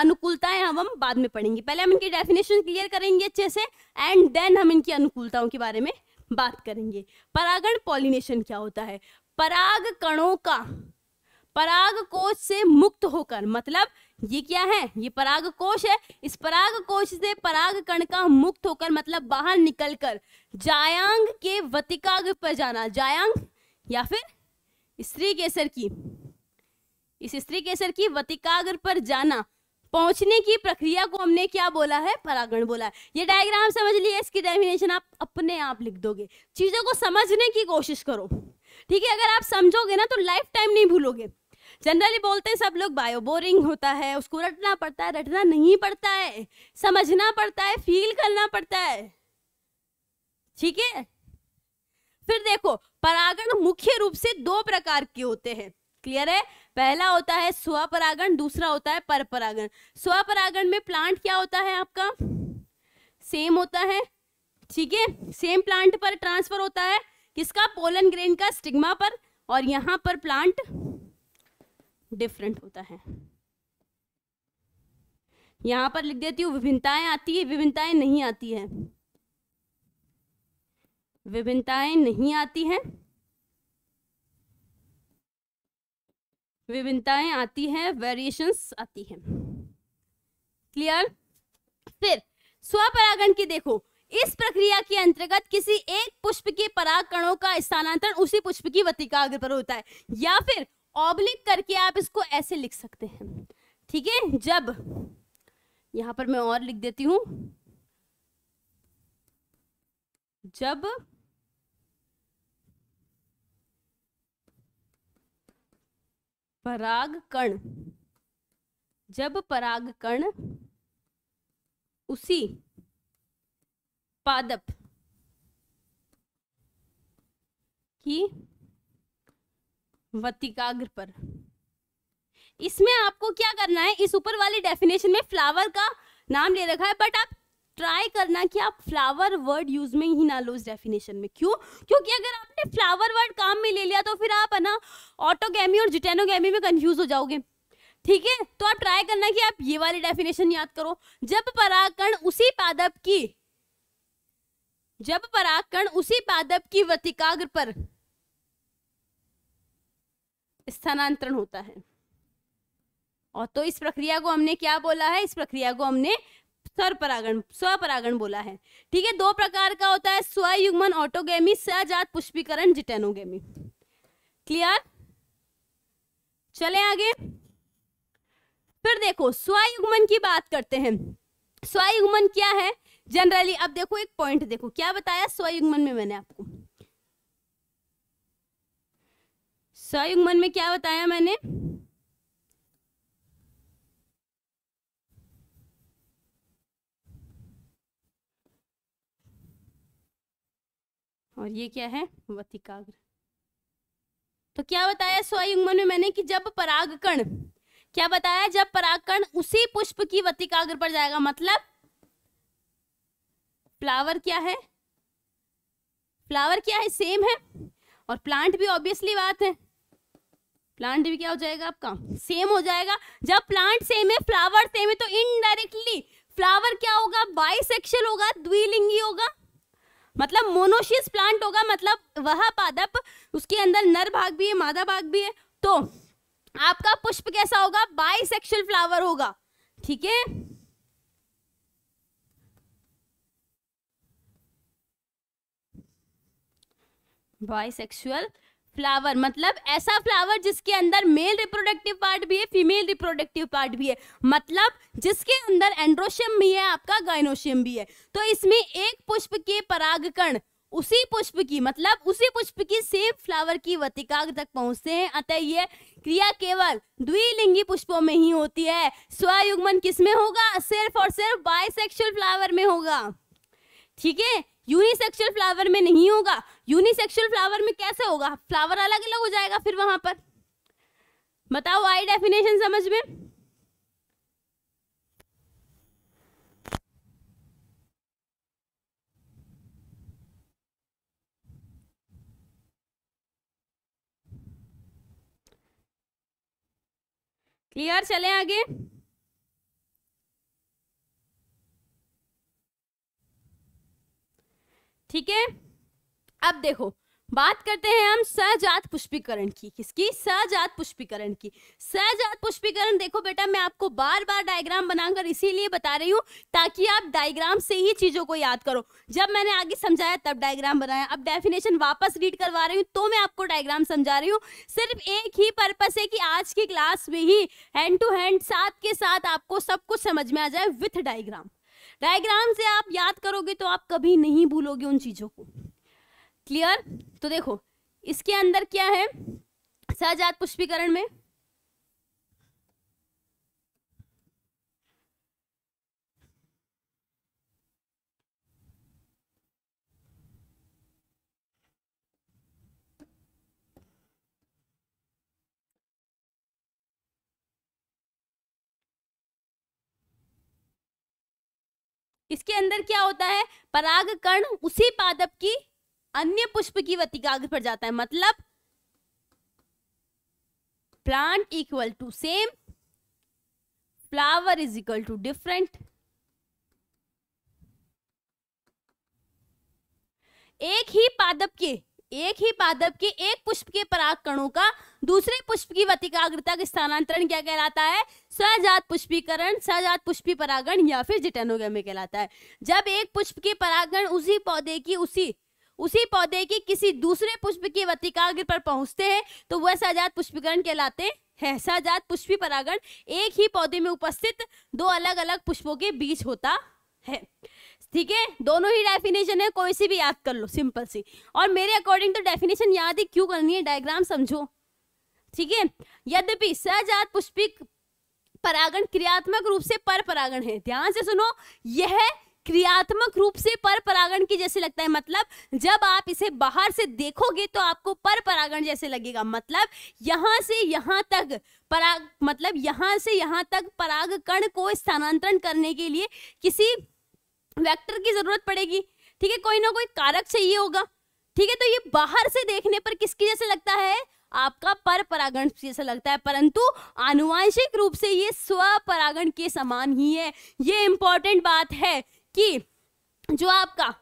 अनुकूलताएं हम हम बाद में पढ़ेंगे पहले हम इनकी डेफिनेशन क्लियर करेंगे अच्छे से एंड देन हम इनकी अनुकूलताओं के बारे में बात करेंगे परागण पॉलिनेशन क्या होता है पराग कणों का पराग कोष से मुक्त होकर मतलब ये क्या है ये पराग कोश है इस पराग कोश से पराग कण का मुक्त होकर मतलब बाहर निकलकर जायांग के वतिकाग पर जाना जायांग या फिर स्त्री केसर की इस स्त्री केसर की वतिकाग्र पर जाना पहुंचने की प्रक्रिया को हमने क्या बोला है परागण बोला है ये डायग्राम समझ लिए इसकी डेफिनेशन आप अपने आप लिख दोगे चीजों को समझने की कोशिश करो ठीक है अगर आप समझोगे ना तो लाइफ टाइम नहीं भूलोगे जनरली बोलते हैं सब लोग बायो बोरिंग होता है उसको रटना पड़ता है रटना नहीं पड़ता है समझना पड़ता है फील करना पड़ता है ठीक है फिर देखो परागण मुख्य रूप से दो प्रकार के होते हैं क्लियर है पहला होता है स्वपरागण दूसरा होता है परपरागण स्वपरागण में प्लांट क्या होता है आपका सेम होता है ठीक है सेम प्लांट पर ट्रांसफर होता है किसका पोलन ग्रेन का स्टिग्मा पर और यहाँ पर प्लांट डिफरेंट होता है यहाँ पर लिख देती हूँ विभिन्नताएं आती है विभिन्नताएं नहीं आती है विभिन्नताएं नहीं आती है विभिन्नताएं आती है वेरिएशंस आती है क्लियर फिर स्वपरागण की देखो इस प्रक्रिया के अंतर्गत किसी एक पुष्प के पराग कणों का स्थानांतरण उसी पुष्प की वतिकाग्र पर होता है या फिर ऑब्लिक करके आप इसको ऐसे लिख सकते हैं ठीक है जब यहां पर मैं और लिख देती हूं जब पराग कण जब पराग कण उसी पादप की वतिकाग्र पर इसमें आपको क्या करना है इस ऊपर वाली डेफिनेशन में फ्लावर का नाम ले रखा है बट आप ट्राई करना कि आप फ्लावर वर्ड यूज में ही ना लो उस डेफिनेशन में क्यों क्योंकि अगर आपने फ्लावर वर्ड काम में ले लिया तो फिर आप है ना ऑटोगेमी और जिटेनोगेमी में कंफ्यूज हो जाओगे ठीक है तो आप ट्राई करना कि आप ये वाली डेफिनेशन याद करो जब पराकण उसी पादप की जब पराकण उसी पादप की वतिकाग्र पर स्थानांतरण होता है और तो इस प्रक्रिया को हमने क्या बोला है इस प्रक्रिया को हमने स्वपरागण स्वपरागण बोला है ठीक है दो प्रकार का होता है स्वयुग्मन ऑटोगेमी सजात पुष्पीकरण जिटेनोगेमी क्लियर चले आगे फिर देखो स्वयुग्मन की बात करते हैं स्वयुग्मन क्या है जनरली अब देखो एक पॉइंट देखो क्या बताया स्वयुग्मन में मैंने आपको सयुग्मन में क्या बताया मैंने और ये क्या है वतिकाग्र तो क्या बताया स्वयुग्मन में मैंने कि जब परागकण क्या बताया जब परागकण उसी पुष्प की वतिकाग्र पर जाएगा मतलब फ्लावर क्या है फ्लावर क्या है सेम है और प्लांट भी ऑब्वियसली बात है प्लांट भी क्या हो जाएगा आपका सेम हो जाएगा जब प्लांट सेम है फ्लावर सेम है तो इनडायरेक्टली फ्लावर क्या होगा बाइसेक्शुअल होगा द्विलिंगी होगा मतलब मोनोशियस प्लांट होगा मतलब वह पादप उसके अंदर नर भाग भी है मादा भाग भी है तो आपका पुष्प कैसा होगा बाइसेक्सुअल फ्लावर होगा ठीक है बाइसेक्सुअल फ्लावर मतलब ऐसा फ्लावर जिसके अंदर मेल रिप्रोडक्टिव पार्ट भी है फीमेल रिप्रोडक्टिव पार्ट भी है मतलब जिसके अंदर एंड्रोशियम भी है आपका गाइनोशियम भी है तो इसमें एक पुष्प के परागकण उसी पुष्प की मतलब उसी पुष्प की सेम फ्लावर की वतिकाग तक पहुंचते हैं अतः यह क्रिया केवल द्विलिंगी पुष्पों में ही होती है स्वयुग्मन किसमें होगा सिर्फ और सिर्फ बाइसेक्सुअल फ्लावर में होगा ठीक है यूनिसेक्सुअल फ्लावर में नहीं होगा यूनिसेक्सुअल फ्लावर में कैसे होगा फ्लावर अलग अलग हो जाएगा फिर वहां पर बताओ आई डेफिनेशन समझ में क्लियर चले आगे ठीक है अब देखो बात करते हैं हम सजात पुष्पीकरण की किसकी सजात पुष्पीकरण की सजात पुष्पीकरण देखो बेटा मैं आपको बार बार डायग्राम बनाकर इसीलिए बता रही हूँ ताकि आप डायग्राम से ही चीजों को याद करो जब मैंने आगे समझाया तब डायग्राम बनाया अब डेफिनेशन वापस रीड करवा रही हूँ तो मैं आपको डायग्राम समझा रही हूँ सिर्फ एक ही पर्पस है कि आज की क्लास में ही हैंड टू हैंड साथ के साथ आपको सब कुछ समझ में आ जाए विथ डायग्राम डायग्राम से आप याद करोगे तो आप कभी नहीं भूलोगे उन चीज़ों को क्लियर तो देखो इसके अंदर क्या है सहजात पुष्पीकरण में इसके अंदर क्या होता है पराग कर्ण उसी पादप की अन्य पुष्प की वतिकाग पर जाता है मतलब plant equal to same flower is equal to different एक ही पादप के एक ही पादप के एक पुष्प के पराग कणों का दूसरे पुष्प की वतिकाग्रता का स्थानांतरण क्या कहलाता है सजात पुष्पीकरण सजात पुष्पी परागण या फिर जिटानोगमी कहलाता है जब एक पुष्प के परागण उसी पौधे की उसी उसी पौधे की किसी दूसरे पुष्प की वतिकाग्र पर पहुंचते हैं तो वह सजात पुष्पीकरण कहलाते हैं सजात पुष्पी परागण एक ही पौधे में उपस्थित दो अलग अलग पुष्पों के बीच होता है ठीक है दोनों ही डेफिनेशन है कोई सी भी याद कर लो सिंपल सी और मेरे अकॉर्डिंग तो डेफिनेशन याद ही क्यों करनी है डायग्राम समझो ठीक है यद्यपि सजात पुष्पिक परागण क्रियात्मक रूप से पर परागण है ध्यान से सुनो यह क्रियात्मक रूप से पर परागण की जैसे लगता है मतलब जब आप इसे बाहर से देखोगे तो आपको पर परागण जैसे लगेगा मतलब यहां से यहां तक पराग मतलब यहां से यहां तक पराग कण को स्थानांतरण करने के लिए किसी वेक्टर की जरूरत पड़ेगी ठीक है कोई ना कोई कारक चाहिए होगा ठीक है तो ये बाहर से देखने पर किसकी जैसे लगता है आपका पर परागण जैसा लगता है परंतु आनुवांशिक रूप से ये स्व परागण के समान ही है ये इंपॉर्टेंट बात है कि जो आपका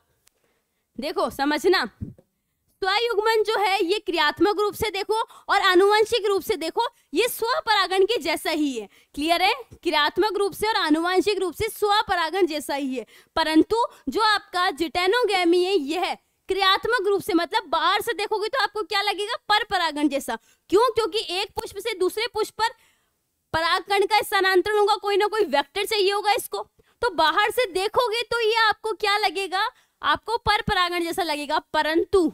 देखो समझना स्वयुग्मन जो है ये क्रियात्मक रूप से देखो और आनुवंशिक रूप से देखो ये स्वपरागण के जैसा ही है क्लियर है क्रियात्मक रूप से और आनुवंशिक रूप से स्वपरागण जैसा ही है परंतु जो आपका जिटेनोगैमी है यह है क्रियात्मक रूप से मतलब बाहर से देखोगे तो आपको क्या लगेगा पर परागण जैसा क्यों क्योंकि एक पुष्प से दूसरे पुष्प पर परागकण का स्थानांतरण होगा कोई ना कोई वेक्टर चाहिए होगा इसको तो बाहर से देखोगे तो ये आपको क्या लगेगा आपको पर परागण जैसा लगेगा परंतु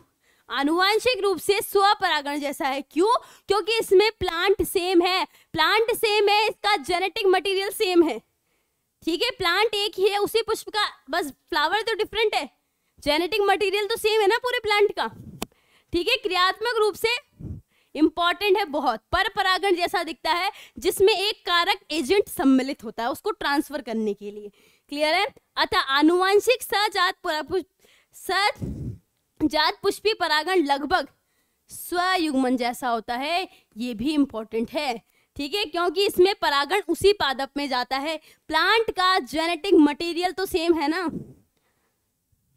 आनुवांशिक रूप से स्व परागण जैसा है क्यों क्योंकि इसमें प्लांट सेम है प्लांट सेम है इसका जेनेटिक मटेरियल सेम है ठीक है प्लांट एक ही है उसी पुष्प का बस फ्लावर तो डिफरेंट है जेनेटिक मटेरियल तो सेम है ना पूरे प्लांट का ठीक है क्रियात्मक रूप से इंपॉर्टेंट है बहुत पर परागण जैसा दिखता है जिसमें एक कारक एजेंट सम्मिलित होता है उसको ट्रांसफर करने के लिए क्लियर है अतः आनुवंशिक सजात सजात पुष्पी परागण लगभग स्वयुग्मन जैसा होता है ये भी इम्पोर्टेंट है ठीक है क्योंकि इसमें परागण उसी पादप में जाता है प्लांट का जेनेटिक मटेरियल तो सेम है ना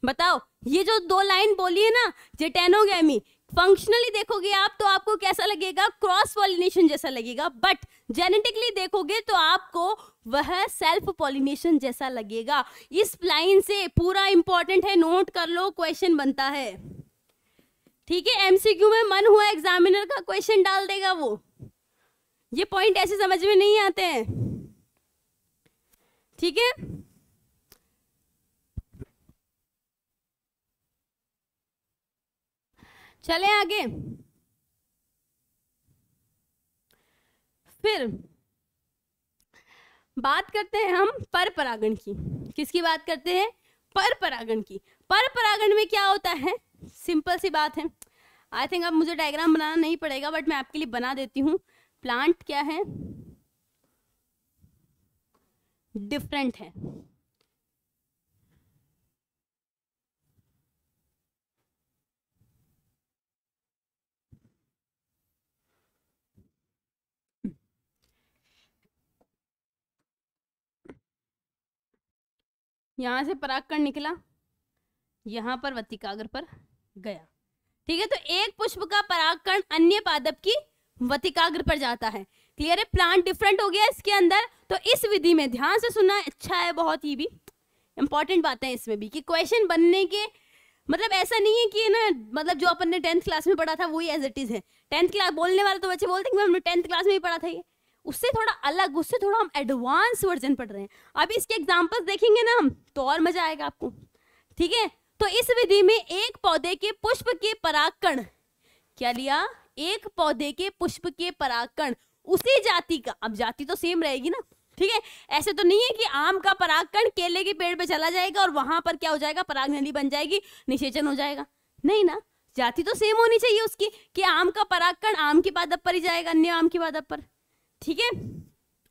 बताओ ये जो दो लाइन बोली है ना जेटेनोगैमी फंक्शनली देखोगे आप तो आपको कैसा लगेगा क्रॉस पॉलिनेशन जैसा लगेगा बट जेनेटिकली देखोगे तो आपको वह सेल्फ पॉलिनेशन जैसा लगेगा इस लाइन से पूरा इंपॉर्टेंट है नोट कर लो क्वेश्चन बनता है ठीक है एमसीक्यू में मन हुआ एग्जामिनर का क्वेश्चन डाल देगा वो ये पॉइंट ऐसे समझ में नहीं आते हैं ठीक है थीके? चले आगे फिर बात करते हैं हम पर परागण की किसकी बात करते हैं पर परागण की पर परागण में क्या होता है सिंपल सी बात है आई थिंक अब मुझे डायग्राम बनाना नहीं पड़ेगा बट मैं आपके लिए बना देती हूँ प्लांट क्या है डिफरेंट है यहाँ से परागकण निकला यहाँ पर वतिकाग्र पर गया ठीक है तो एक पुष्प का परागकण अन्य पादप की वतिकाग्र पर जाता है क्लियर है प्लांट डिफरेंट हो गया इसके अंदर तो इस विधि में ध्यान से सुनना अच्छा है बहुत ही भी इंपॉर्टेंट बात है इसमें भी कि क्वेश्चन बनने के मतलब ऐसा नहीं है कि ना मतलब जो अपन ने टेंथ क्लास में पढ़ा था वही एज इट इज़ है टेंथ क्लास बोलने वाले तो बच्चे बोलते हैं कि हमने टेंथ क्लास में ही पढ़ा था ये उससे थोड़ा अलग उससे थोड़ा हम एडवांस वर्जन पढ़ रहे हैं अभी इसके एग्जाम्पल्स देखेंगे ना हम तो और मजा आएगा आपको ठीक है तो इस विधि में एक पौधे के पुष्प के परागकण क्या लिया एक पौधे के पुष्प के परागकण उसी जाति का अब जाति तो सेम रहेगी ना ठीक है ऐसे तो नहीं है कि आम का परागकण केले के पेड़ पे चला जाएगा और वहां पर क्या हो जाएगा पराग नली बन जाएगी निषेचन हो जाएगा नहीं ना जाति तो सेम होनी चाहिए उसकी कि आम का परागकण आम के बाद अपर ही जाएगा अन्य आम के बाद अपर ठीक है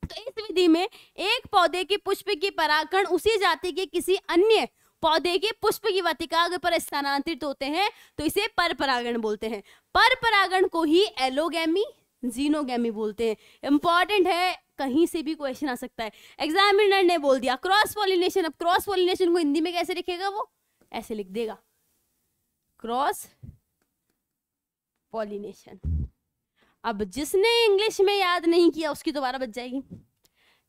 तो इस विधि में एक पौधे के पुष्प की परागण उसी जाति के किसी अन्य पौधे के पुष्प की वतिका पर स्थानांतरित होते हैं तो इसे पर परागण बोलते हैं पर परागण को ही एलोगैमी जीनोगैमी बोलते हैं इंपॉर्टेंट है कहीं से भी क्वेश्चन आ सकता है एग्जामिनर ने बोल दिया क्रॉस पॉलिनेशन अब क्रॉस पॉलिनेशन को हिंदी में कैसे लिखेगा वो ऐसे लिख देगा क्रॉस पॉलिनेशन अब जिसने इंग्लिश में याद नहीं किया उसकी दोबारा बच जाएगी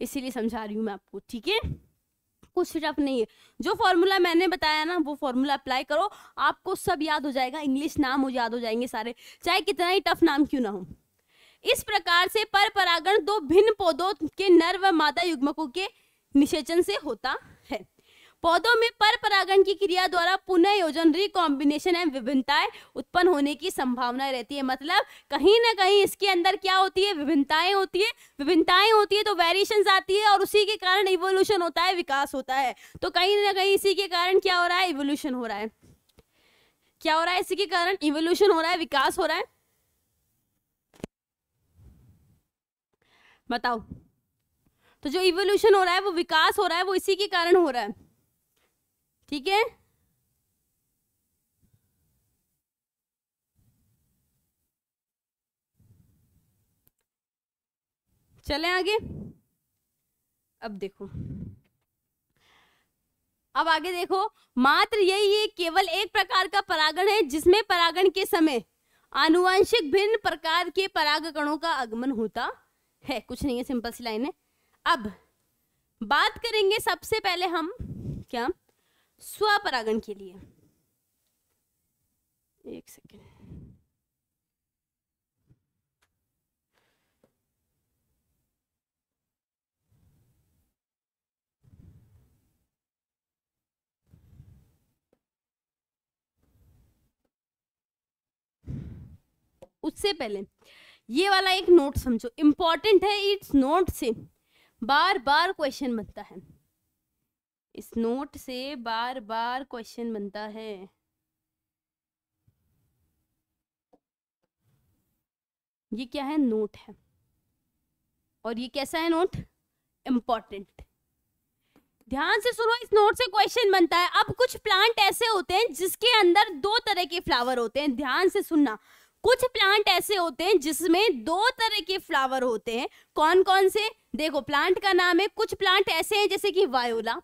इसीलिए समझा रही हूँ मैं आपको ठीक है कुछ टफ नहीं है जो फॉर्मूला मैंने बताया ना वो फॉर्मूला अप्लाई करो आपको सब याद हो जाएगा इंग्लिश नाम हो याद हो जाएंगे सारे चाहे कितना ही टफ नाम क्यों ना हो इस प्रकार से पर परागण दो भिन्न पौधों के नर व मादा युग्मकों के निषेचन से होता पौधों में पर परागण की क्रिया द्वारा पुनः योजन रिकॉम्बिनेशन एवं विभिन्नताएं उत्पन्न होने की संभावना रहती है मतलब कहीं ना कहीं इसके अंदर क्या होती है विभिन्नताएं होती है विभिन्नताएं होती है तो वेरिएशन आती है और उसी के कारण इवोल्यूशन होता है विकास होता है तो कहीं ना कहीं इसी के कारण क्या हो रहा है इवोल्यूशन हो रहा है क्या हो रहा है इसी के कारण इवोल्यूशन हो रहा है विकास हो रहा है बताओ तो जो इवोल्यूशन हो रहा है वो विकास हो रहा है वो इसी के कारण हो रहा है ठीक है चले आगे अब देखो अब आगे देखो मात्र यही है केवल एक प्रकार का परागण है जिसमें परागण के समय आनुवंशिक भिन्न प्रकार के परागकणों का आगमन होता है कुछ नहीं है सिंपल सी लाइन है अब बात करेंगे सबसे पहले हम क्या स्वपरागण के लिए एक सेकेंड उससे पहले ये वाला एक नोट समझो इंपॉर्टेंट है इट्स नोट से बार बार क्वेश्चन बनता है इस नोट से बार बार क्वेश्चन बनता है ये क्या है नोट है और ये कैसा है नोट इम्पॉर्टेंट ध्यान से सुनो इस नोट से क्वेश्चन बनता है अब कुछ प्लांट ऐसे होते हैं जिसके अंदर दो तरह के फ्लावर होते हैं ध्यान से सुनना कुछ प्लांट ऐसे होते हैं जिसमें दो तरह के फ्लावर होते हैं कौन कौन से देखो प्लांट का नाम है कुछ प्लांट ऐसे हैं जैसे कि वायोला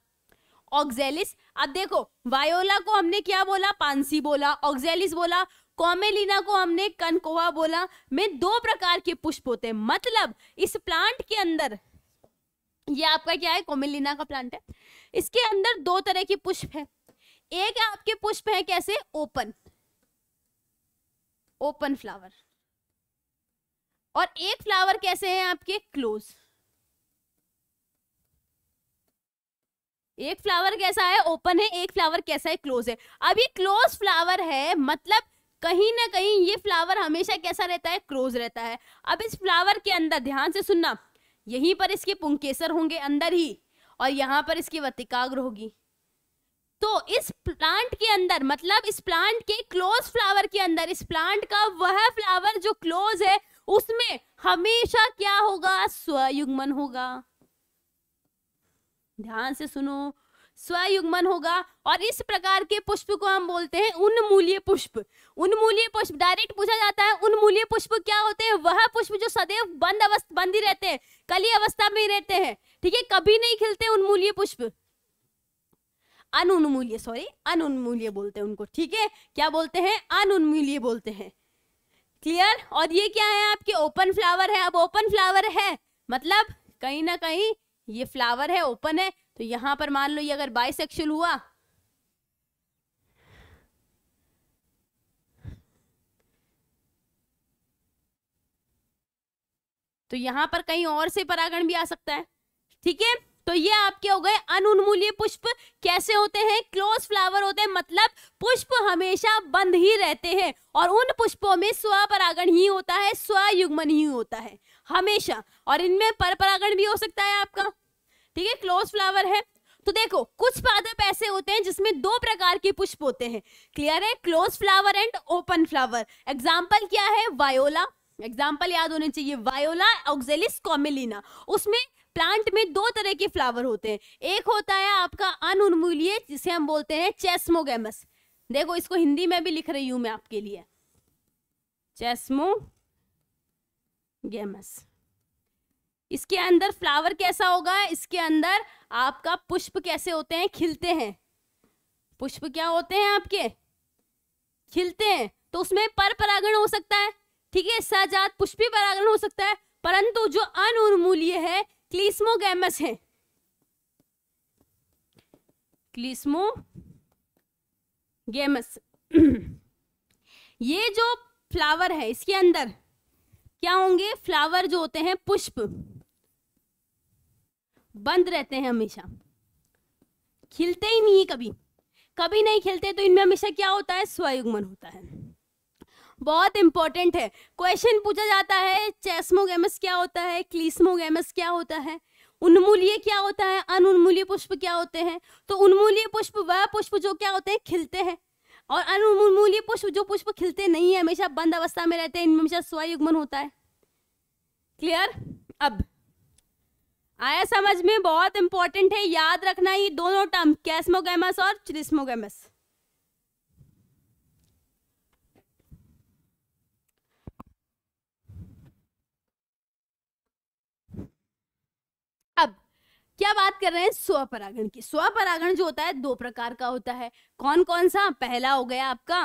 ऑक्सेलिस अब देखो वायोला को हमने क्या बोला पानसी बोला ऑक्सेलिस बोला कॉमेलिना को हमने कनकोवा बोला में दो प्रकार के पुष्प होते हैं मतलब इस प्लांट के अंदर ये आपका क्या है कॉमेलिना का प्लांट है इसके अंदर दो तरह के पुष्प है एक आपके पुष्प है कैसे ओपन ओपन फ्लावर और एक फ्लावर कैसे हैं आपके क्लोज एक फ्लावर कैसा है ओपन है एक फ्लावर कैसा है क्लोज है अब ये क्लोज फ्लावर है मतलब कहीं ना कहीं ये फ्लावर हमेशा कैसा रहता है क्लोज रहता है अब इस फ्लावर के अंदर ध्यान से सुनना यहीं पर इसके पुंकेसर होंगे अंदर ही और यहाँ पर इसकी वतिकाग्र होगी तो इस प्लांट के अंदर मतलब इस प्लांट के क्लोज फ्लावर के अंदर इस प्लांट का वह फ्लावर जो क्लोज है उसमें हमेशा क्या होगा स्वयुग्मन होगा ध्यान से सुनो स्वयुग्मन होगा और इस प्रकार के पुष्प को हम बोलते हैं उन्मूल्य पुष्प उन्मूल्य पुष्प डायरेक्ट पूछा जाता है उन्मूल्य पुष्प क्या होते हैं वह पुष्प जो सदैव बंद अवस्था बंद ही रहते हैं कली अवस्था में ही रहते हैं ठीक है कभी नहीं खिलते उन्मूल्य पुष्प अनुन्मूल्य सॉरी अनुन्मूल्य बोलते हैं उनको ठीक है क्या बोलते हैं अनुन्मूल्य बोलते हैं क्लियर और ये क्या है आपके ओपन फ्लावर है अब ओपन फ्लावर है मतलब कहीं ना कहीं ये फ्लावर है ओपन है तो यहां पर मान लो ये अगर बाइसेक्सुअल हुआ तो यहां पर कहीं और से परागण भी आ सकता है ठीक है तो ये आपके हो गए अनुन्मूल्य पुष्प कैसे होते हैं क्लोज फ्लावर होते हैं मतलब पुष्प हमेशा बंद ही रहते हैं और उन पुष्पों में स्व परागण ही होता है स्वयुग्मन ही होता है हमेशा और इनमें परपरागण भी हो सकता है आपका ठीक है क्लोज फ्लावर है तो देखो कुछ पादप ऐसे होते हैं जिसमें दो प्रकार के पुष्प होते हैं क्लियर है close flower and open flower example क्या है वायोला एग्जाम्पल याद होने चाहिए वायोला ऑक्जेलिस कॉमिलीना उसमें प्लांट में दो तरह के फ्लावर होते हैं एक होता है आपका अनुन्मूलीय जिसे हम बोलते हैं चेस्मोगेमस देखो इसको हिंदी में भी लिख रही हूं मैं आपके लिए चेस्मो गेमस इसके अंदर फ्लावर कैसा होगा इसके अंदर आपका पुष्प कैसे होते हैं खिलते हैं पुष्प क्या होते हैं आपके खिलते हैं तो उसमें पर परागण हो सकता है ठीक है सजात पुष्पी परागण हो सकता है परंतु जो अनुर्मूल्य है क्लिस्मोगेमस है गैमस ये जो फ्लावर है इसके अंदर क्या होंगे फ्लावर जो होते हैं पुष्प बंद रहते हैं हमेशा खिलते ही नहीं है कभी कभी नहीं खिलते तो इनमें हमेशा क्या होता है स्वयुग्मन होता है बहुत इंपॉर्टेंट है क्वेश्चन पूछा जाता है चेस्मोगेमस क्या होता है क्लीस्मोगेमस क्या होता है उन्मूल्य क्या होता है अनुन्मूल्य पुष्प क्या होते हैं तो उन्मूल्य पुष्प वह पुष्प जो क्या होते हैं खिलते हैं और अनुन्मूल्य पुष्प जो पुष्प खिलते नहीं है हमेशा बंद अवस्था में रहते हैं इनमें हमेशा स्वयुग्मन होता है क्लियर अब आया समझ में बहुत इंपॉर्टेंट है याद रखना ये दोनों टर्म कैस्मोगेमस और चिरिस्मोगेमस अब क्या बात कर रहे हैं स्वपरागण की स्वपरागण जो होता है दो प्रकार का होता है कौन कौन सा पहला हो गया आपका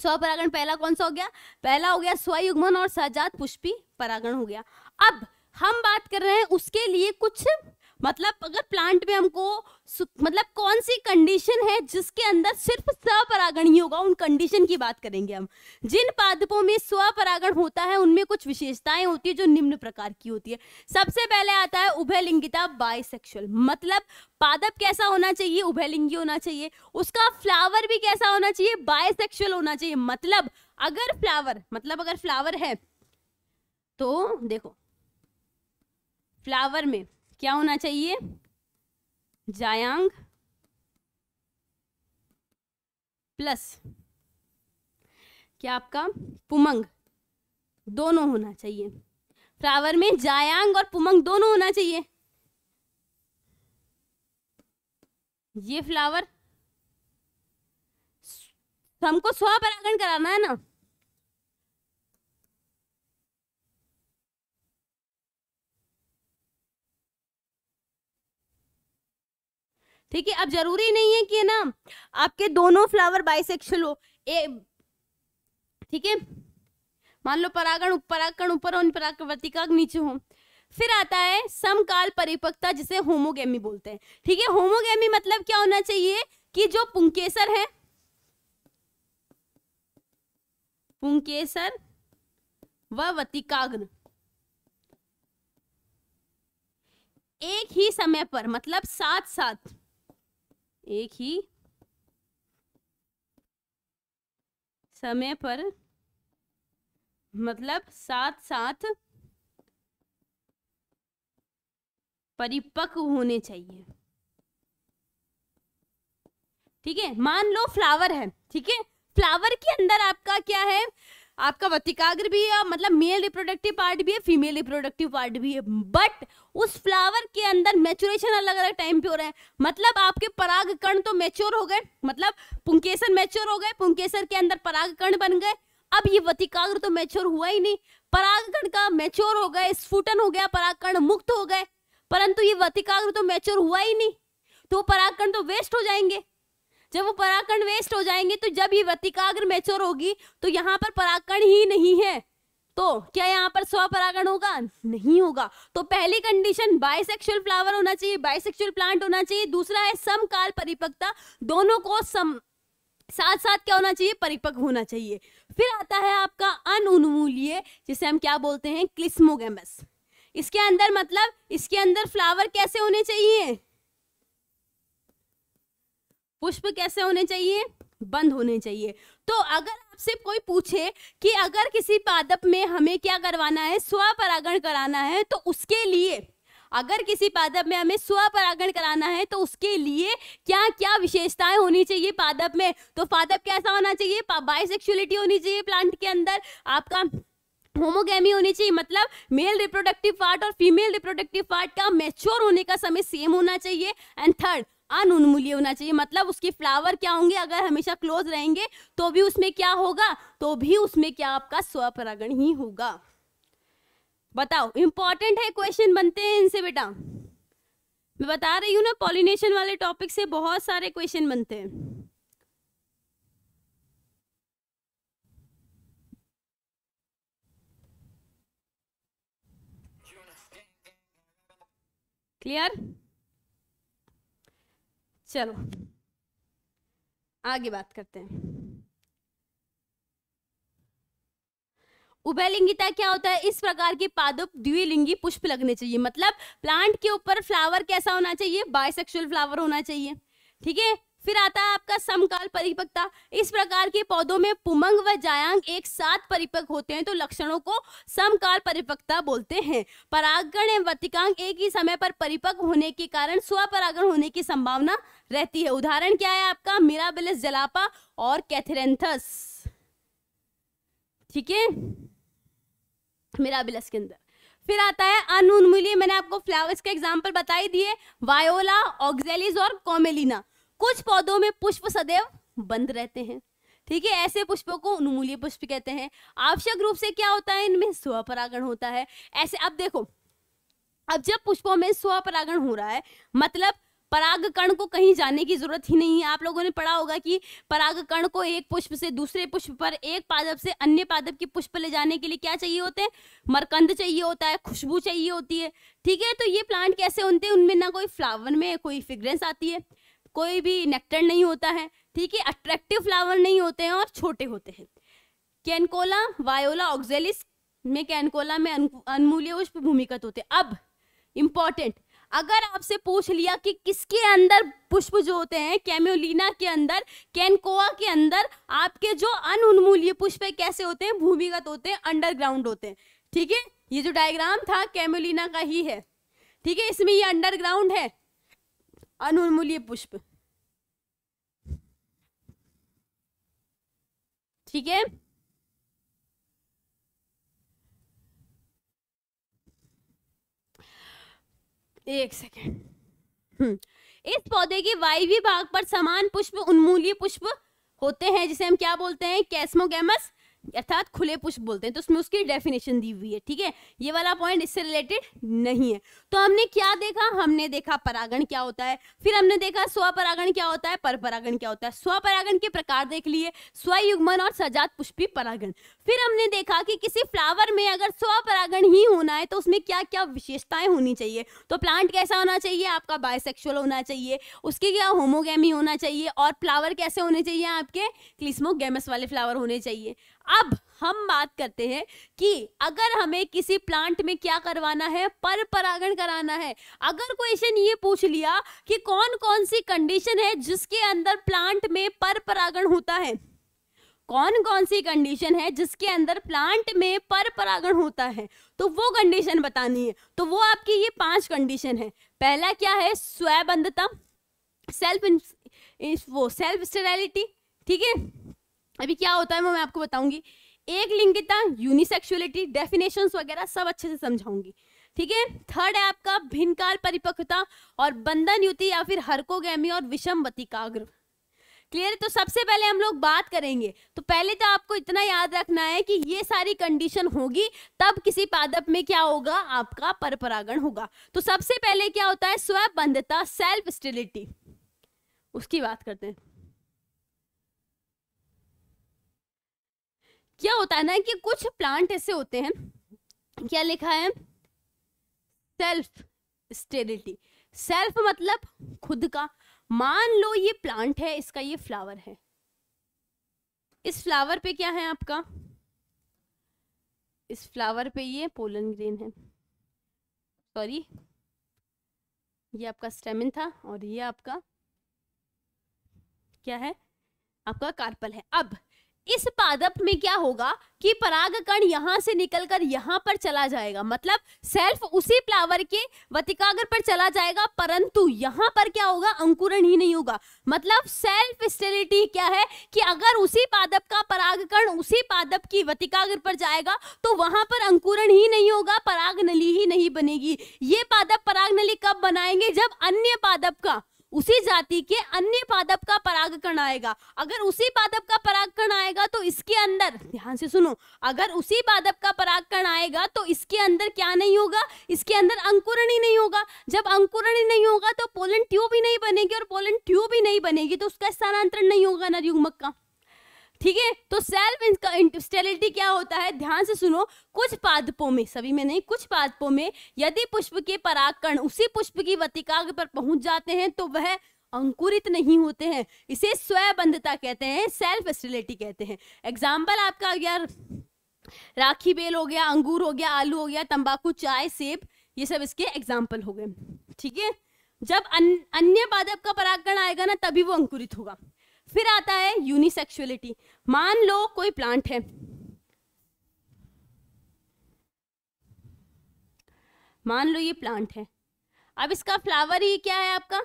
स्वपरागण पहला कौन सा हो गया पहला हो गया स्वयुग्मन और सजात पुष्पी परागण हो गया अब हम बात कर रहे हैं उसके लिए कुछ मतलब अगर प्लांट में हमको मतलब कौन सी कंडीशन है जिसके अंदर सिर्फ स्वपरागण ही होगा उन कंडीशन की बात करेंगे हम जिन पादपों में स्वपरागण होता है उनमें कुछ विशेषताएं होती है जो निम्न प्रकार की होती है सबसे पहले आता है उभयलिंगिता बायसेक्सुअल मतलब पादप कैसा होना चाहिए उभयलिंगी होना चाहिए उसका फ्लावर भी कैसा होना चाहिए बायसेक्सुअल होना चाहिए मतलब अगर फ्लावर मतलब अगर फ्लावर है तो देखो फ्लावर में क्या होना चाहिए जायांग प्लस क्या आपका पुमंग दोनों होना चाहिए फ्लावर में जायांग और पुमंग दोनों होना चाहिए ये फ्लावर हमको स्व परागण कराना है ना ठीक है अब जरूरी नहीं है कि ना आपके दोनों फ्लावर बाइसेक्शुअल हो ए ठीक है मान लो परागण परागण ऊपर और परागवर्तिका नीचे हो फिर आता है समकाल परिपक्ता जिसे होमोगेमी बोलते हैं ठीक है होमोगेमी मतलब क्या होना चाहिए कि जो पुंकेसर है पुंकेसर व वतिकाग्न एक ही समय पर मतलब साथ साथ एक ही समय पर मतलब साथ साथ परिपक्व होने चाहिए ठीक है मान लो फ्लावर है ठीक है फ्लावर के अंदर आपका क्या है आपका वतिकाग्र भी है मतलब मेल रिप्रोडक्टिव पार्ट भी है फीमेल रिप्रोडक्टिव पार्ट भी है बट उस फ्लावर के अंदर मैचुरेशन अलग अलग टाइम पे हो रहा है मतलब आपके पराग कर्ण तो मैच्योर हो गए मतलब पुंकेसर मैच्योर हो गए पुंकेसर के अंदर पराग कर्ण बन गए अब ये वतिकाग्र तो मैच्योर हुआ ही नहीं पराग कण का मैच्योर हो गए स्फुटन हो गया पराग कण मुक्त हो गए परंतु ये वतिकाग्र तो मैच्योर हुआ ही नहीं तो पराग कण तो वेस्ट हो जाएंगे जब वो पराकण वेस्ट हो जाएंगे तो जब ये वतिकाग्र मैच्योर होगी तो यहाँ पर पराकण ही नहीं है तो क्या यहाँ पर स्वपरागण होगा नहीं होगा तो पहली कंडीशन बाइसेक्सुअल फ्लावर होना चाहिए बाइसेक्सुअल प्लांट होना चाहिए दूसरा है समकाल परिपक्वता दोनों को सम साथ साथ क्या होना चाहिए परिपक्व होना चाहिए फिर आता है आपका अनुन्मूल्य जिसे हम क्या बोलते हैं क्लिस्मोगेमस इसके अंदर मतलब इसके अंदर फ्लावर कैसे होने चाहिए पुष्प कैसे होने चाहिए बंद होने चाहिए तो अगर आपसे कोई पूछे कि अगर किसी पादप में हमें क्या करवाना है स्व परागण कराना है तो उसके लिए अगर किसी पादप में हमें स्व परागण कराना है तो उसके लिए क्या क्या विशेषताएं होनी चाहिए पादप में तो पादप कैसा होना चाहिए बाइसेक्सुअलिटी होनी चाहिए प्लांट के अंदर आपका होमोगेमी होनी चाहिए मतलब मेल रिप्रोडक्टिव पार्ट और फीमेल रिप्रोडक्टिव पार्ट का मैच्योर होने का समय सेम होना चाहिए एंड थर्ड अनुन्मूल्य होना चाहिए मतलब उसके फ्लावर क्या होंगे अगर हमेशा क्लोज रहेंगे तो भी उसमें क्या होगा तो भी उसमें क्या आपका स्वपरागण ही होगा बताओ इंपॉर्टेंट है क्वेश्चन बनते हैं इनसे बेटा मैं बता रही हूँ ना पॉलिनेशन वाले टॉपिक से बहुत सारे क्वेश्चन बनते हैं क्लियर चलो आगे बात करते हैं उभयलिंगिता क्या होता है इस प्रकार की पादप द्विलिंगी पुष्प लगने चाहिए मतलब प्लांट के ऊपर फ्लावर कैसा होना चाहिए बायसेक्सुअल फ्लावर होना चाहिए ठीक है फिर आता है आपका समकाल परिपक्ता इस प्रकार के पौधों में पुमंग व जायांग एक साथ परिपक्व होते हैं तो लक्षणों को समकाल परिपक्ता बोलते हैं परागण एवं वतिकांग एक ही समय पर परिपक्व होने के कारण स्वपरागण होने की संभावना रहती है उदाहरण क्या है आपका मिराबिलिस जलापा और कैथरेंथस ठीक है मिराबिलस के अंदर फिर आता है अनुन्मूली मैंने आपको फ्लावर्स के एग्जाम्पल बताई दिए वायोला ऑक्जेलिस और कॉमेलिना कुछ पौधों में पुष्प सदैव बंद रहते हैं ठीक है ऐसे पुष्पों को उन्मूल्य पुष्प कहते हैं आवश्यक रूप से क्या होता है इनमें स्वपरागण होता है ऐसे अब देखो अब जब पुष्पों में स्वपरागण हो रहा है मतलब पराग कण को कहीं जाने की जरूरत ही नहीं है आप लोगों ने पढ़ा होगा कि पराग कण को एक पुष्प से दूसरे पुष्प पर एक पादप से अन्य पादप की पुष्प ले जाने के लिए क्या चाहिए होते हैं मरकंद चाहिए होता है खुशबू चाहिए होती है ठीक है तो ये प्लांट कैसे होते हैं उनमें ना कोई फ्लावर में कोई फ्रेग्रेंस आती है कोई भी नेक्टर नहीं होता है ठीक है अट्रैक्टिव फ्लावर नहीं होते हैं और छोटे होते हैं कैनकोला वायोला ऑक्जेलिस में कैनकोला में अनमूल्य पुष्प भूमिगत होते हैं अब इम्पॉर्टेंट अगर आपसे पूछ लिया कि किसके अंदर पुष्प जो होते हैं कैम्योलिना के अंदर कैनकोआ के अंदर आपके जो अनुन्मूल्य पुष्प कैसे होते हैं भूमिगत होते हैं अंडरग्राउंड होते हैं ठीक है ये जो डायग्राम था कैम्योलिना का ही है ठीक है इसमें ये अंडरग्राउंड है अनुन्मूल्य पुष्प ठीक है एक सेकेंड hmm. इस पौधे के वायवी भाग पर समान पुष्प उन्मूल्य पुष्प होते हैं जिसे हम क्या बोलते हैं कैस्मोगेमस अर्थात खुले पुष्प बोलते हैं तो उसमें उसकी डेफिनेशन दी हुई है ठीक है ये वाला पॉइंट इससे रिलेटेड नहीं है तो हमने क्या देखा हमने देखा परागण क्या होता है फिर हमने देखा स्वपरागण क्या होता है परपरागण क्या होता है स्वपरागण के प्रकार देख लिए स्वयुग्मन और सजात पुष्पी परागण फिर हमने देखा कि किसी फ्लावर में अगर स्वपरागण ही होना है तो उसमें क्या क्या विशेषताएं होनी चाहिए तो प्लांट कैसा होना चाहिए आपका बायसेक्सुअल होना चाहिए उसके क्या होमोगेमी होना चाहिए और फ्लावर कैसे होने चाहिए आपके क्लिस्मोगेमस वाले फ्लावर होने चाहिए अब हम बात करते हैं कि अगर हमें किसी प्लांट में क्या करवाना है पर परागण कराना है अगर क्वेश्चन ये पूछ लिया कि कौन कौन सी कंडीशन है जिसके अंदर प्लांट में पर परागण होता है कौन कौन सी कंडीशन है जिसके अंदर प्लांट में पर परागण होता है तो वो कंडीशन बतानी है तो वो आपकी ये पांच कंडीशन है पहला क्या है स्वबंधता सेल्फ वो सेल्फ स्टेरिलिटी ठीक है अभी क्या होता है वो मैं आपको बताऊंगी एक लिंगिता यूनिसेक्सुअलिटी डेफिनेशन वगैरह सब अच्छे से समझाऊंगी ठीक है थर्ड है आपका भिनकाल परिपक्वता और बंधन युति या फिर हरकोगैमी और विषम वतिकाग्र क्लियर है तो सबसे पहले हम लोग बात करेंगे तो पहले तो आपको इतना याद रखना है कि ये सारी कंडीशन होगी तब किसी पादप में क्या होगा आपका परपरागण होगा तो सबसे पहले क्या होता है स्वबंधता सेल्फ स्टिलिटी उसकी बात करते हैं क्या होता है ना कि कुछ प्लांट ऐसे होते हैं क्या लिखा है सेल्फ स्टेरिलिटी सेल्फ मतलब खुद का मान लो ये प्लांट है इसका ये फ्लावर है इस फ्लावर पे क्या है आपका इस फ्लावर पे ये पोलन ग्रीन है सॉरी ये आपका स्टेमिन था और ये आपका क्या है आपका कार्पल है अब इस पादप में क्या होगा कि पराग कण यहाँ से निकलकर यहाँ पर चला जाएगा मतलब सेल्फ उसी फ्लावर के वतिकागर पर चला जाएगा परंतु यहाँ पर क्या होगा अंकुरण ही नहीं होगा मतलब सेल्फ स्टेलिटी क्या है कि अगर उसी पादप का कण उसी पादप की वतिकागर पर जाएगा तो वहां पर अंकुरण ही नहीं होगा पराग नली ही नहीं बनेगी ये पादप पराग नली कब बनाएंगे जब अन्य पादप का उसी जाति के अन्य पादप का परागकण आएगा अगर उसी पादप का परागकण आएगा तो इसके अंदर ध्यान से सुनो अगर उसी पादप का परागकण आएगा तो इसके अंदर क्या नहीं होगा इसके अंदर अंकुरण ही नहीं होगा जब अंकुरण ही नहीं होगा तो पोलन ट्यूब ही नहीं बनेगी और पोलन ट्यूब ही नहीं बनेगी तो उसका स्थानांतरण नहीं होगा नर का ठीक है तो सेल्फ स्टेरिलिटी क्या होता है ध्यान से सुनो कुछ पादपों में सभी में नहीं कुछ पादपों में यदि पुष्प के परागकण उसी पुष्प की वतिका पर पहुंच जाते हैं तो वह अंकुरित नहीं होते हैं इसे स्वयंबंधता कहते हैं सेल्फ स्टेरिलिटी कहते हैं एग्जाम्पल आपका यार राखी बेल हो गया अंगूर हो गया आलू हो गया तंबाकू चाय सेब ये सब इसके एग्जाम्पल हो गए ठीक है जब अन, अन्य पादप का परागकण आएगा ना तभी वो अंकुरित होगा फिर आता है यूनिसेक्सुअलिटी मान लो कोई प्लांट है मान लो ये प्लांट है अब इसका फ्लावर ही क्या है आपका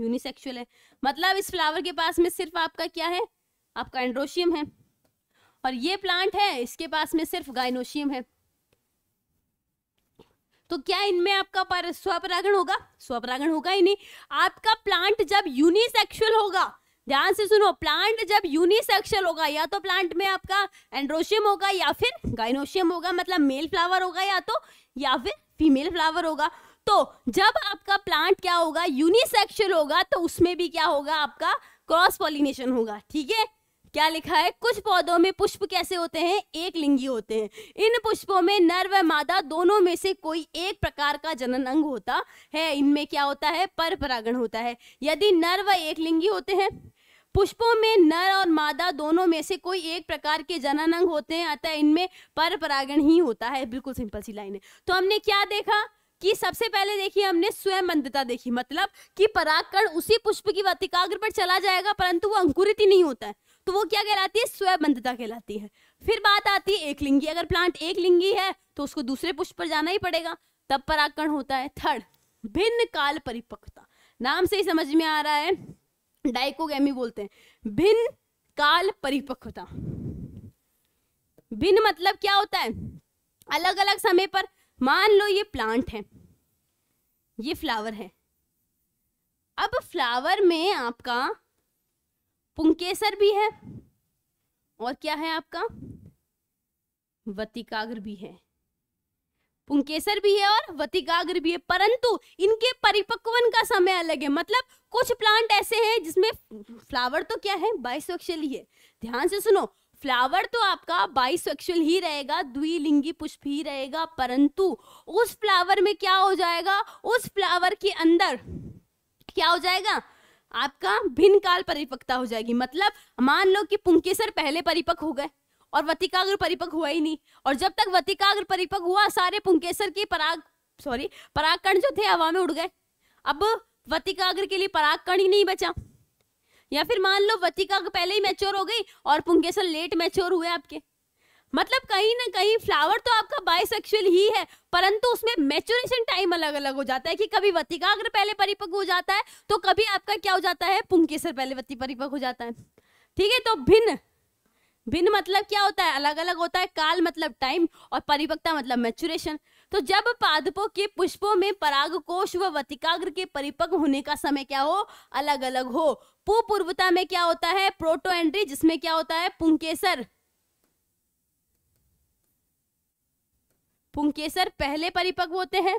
यूनिसेक्सुअल है मतलब इस फ्लावर के पास में सिर्फ आपका क्या है आपका एंड्रोशियम है और ये प्लांट है इसके पास में सिर्फ गाइनोशियम है तो क्या इनमें आपका पर स्वपरागण होगा स्वपरागण होगा ही नहीं आपका प्लांट जब यूनिसेक्सुअल होगा ध्यान से सुनो प्लांट जब यूनिसेक्शल होगा या तो प्लांट में आपका एंड्रोशियम होगा या फिर गाइनोशियम होगा मतलब मेल फ्लावर होगा या तो या फिर फीमेल फ्लावर होगा तो जब आपका प्लांट क्या होगा यूनिसेक्शुअल होगा तो उसमें भी क्या होगा आपका क्रॉस पॉलिनेशन होगा ठीक है क्या लिखा है कुछ पौधों में पुष्प कैसे होते हैं एक लिंगी होते हैं इन पुष्पों में नर व मादा दोनों में से कोई एक प्रकार का जनन अंग होता है इनमें क्या होता है पर परागण होता है यदि नर व एक लिंगी होते हैं पुष्पों में नर और मादा दोनों में से कोई एक प्रकार के जनन अंग होते हैं अतः इनमें पर परागण ही होता है बिल्कुल सिंपल सी लाइन है तो हमने क्या देखा कि सबसे पहले देखिए हमने स्वयंता देखी मतलब कि परागकण उसी पुष्प की वतिकाग्र पर चला जाएगा परंतु वो अंकुरित ही नहीं होता है तो वो क्या कहलाती है स्वयंबंधता कहलाती है फिर बात आती है एक लिंगी अगर प्लांट एक लिंगी है तो उसको दूसरे पुष्प पर जाना ही पड़ेगा तब परागकण होता है थर्ड भिन्न काल परिपक्वता नाम से ही समझ में आ रहा है डाइकोगेमी बोलते हैं भिन्न काल परिपक्वता भिन्न मतलब क्या होता है अलग अलग समय पर मान लो ये प्लांट है ये फ्लावर है अब फ्लावर में आपका पुंकेसर भी है और क्या है आपका वतिकाग्र भी है पुंकेसर भी है और वतिकाग्र भी है परंतु इनके परिपक्वन का समय अलग है मतलब कुछ प्लांट ऐसे हैं जिसमें फ्लावर तो क्या है बाइसेक्सुअल ही है ध्यान से सुनो फ्लावर तो आपका बाइसेक्सुअल ही रहेगा द्विलिंगी पुष्प ही रहेगा परंतु उस फ्लावर में क्या हो जाएगा उस फ्लावर के अंदर क्या हो जाएगा आपका भिन्न काल परिपक्ता हो जाएगी मतलब मान लो कि पुंकेसर पहले परिपक्व हो गए और वतिकाग्र परिपक्व हुआ ही नहीं और जब तक वतिकाग्र परिपक्व हुआ सारे पुंकेसर के पराग सॉरी पराग कण जो थे हवा में उड़ गए अब वतिकाग्र के लिए पराग कण ही नहीं बचा या फिर मान लो वतिकाग्र पहले ही मैच्योर हो गई और पुंकेसर लेट मैच्योर हुए आपके मतलब कहीं ना कहीं फ्लावर तो आपका बाइसेक्सुअल ही है परंतु उसमें मैच्योरेशन टाइम अलग अलग हो जाता है कि कभी वतिकाग्र पहले परिपक्व हो जाता है तो कभी आपका क्या हो जाता है पुंकेसर पहले वति परिपक्व हो जाता है ठीक है तो भिन्न भिन्न मतलब क्या होता है अलग अलग होता है काल मतलब टाइम और परिपक्ता मतलब मैचुरेशन तो जब पादपों के पुष्पों में पराग कोश व वतिकाग्र के परिपक्व होने का समय क्या हो अलग अलग हो पूर्वता में क्या होता है प्रोटो एंट्री जिसमें क्या होता है पुंकेसर पुंकेसर पहले परिपक्व होते हैं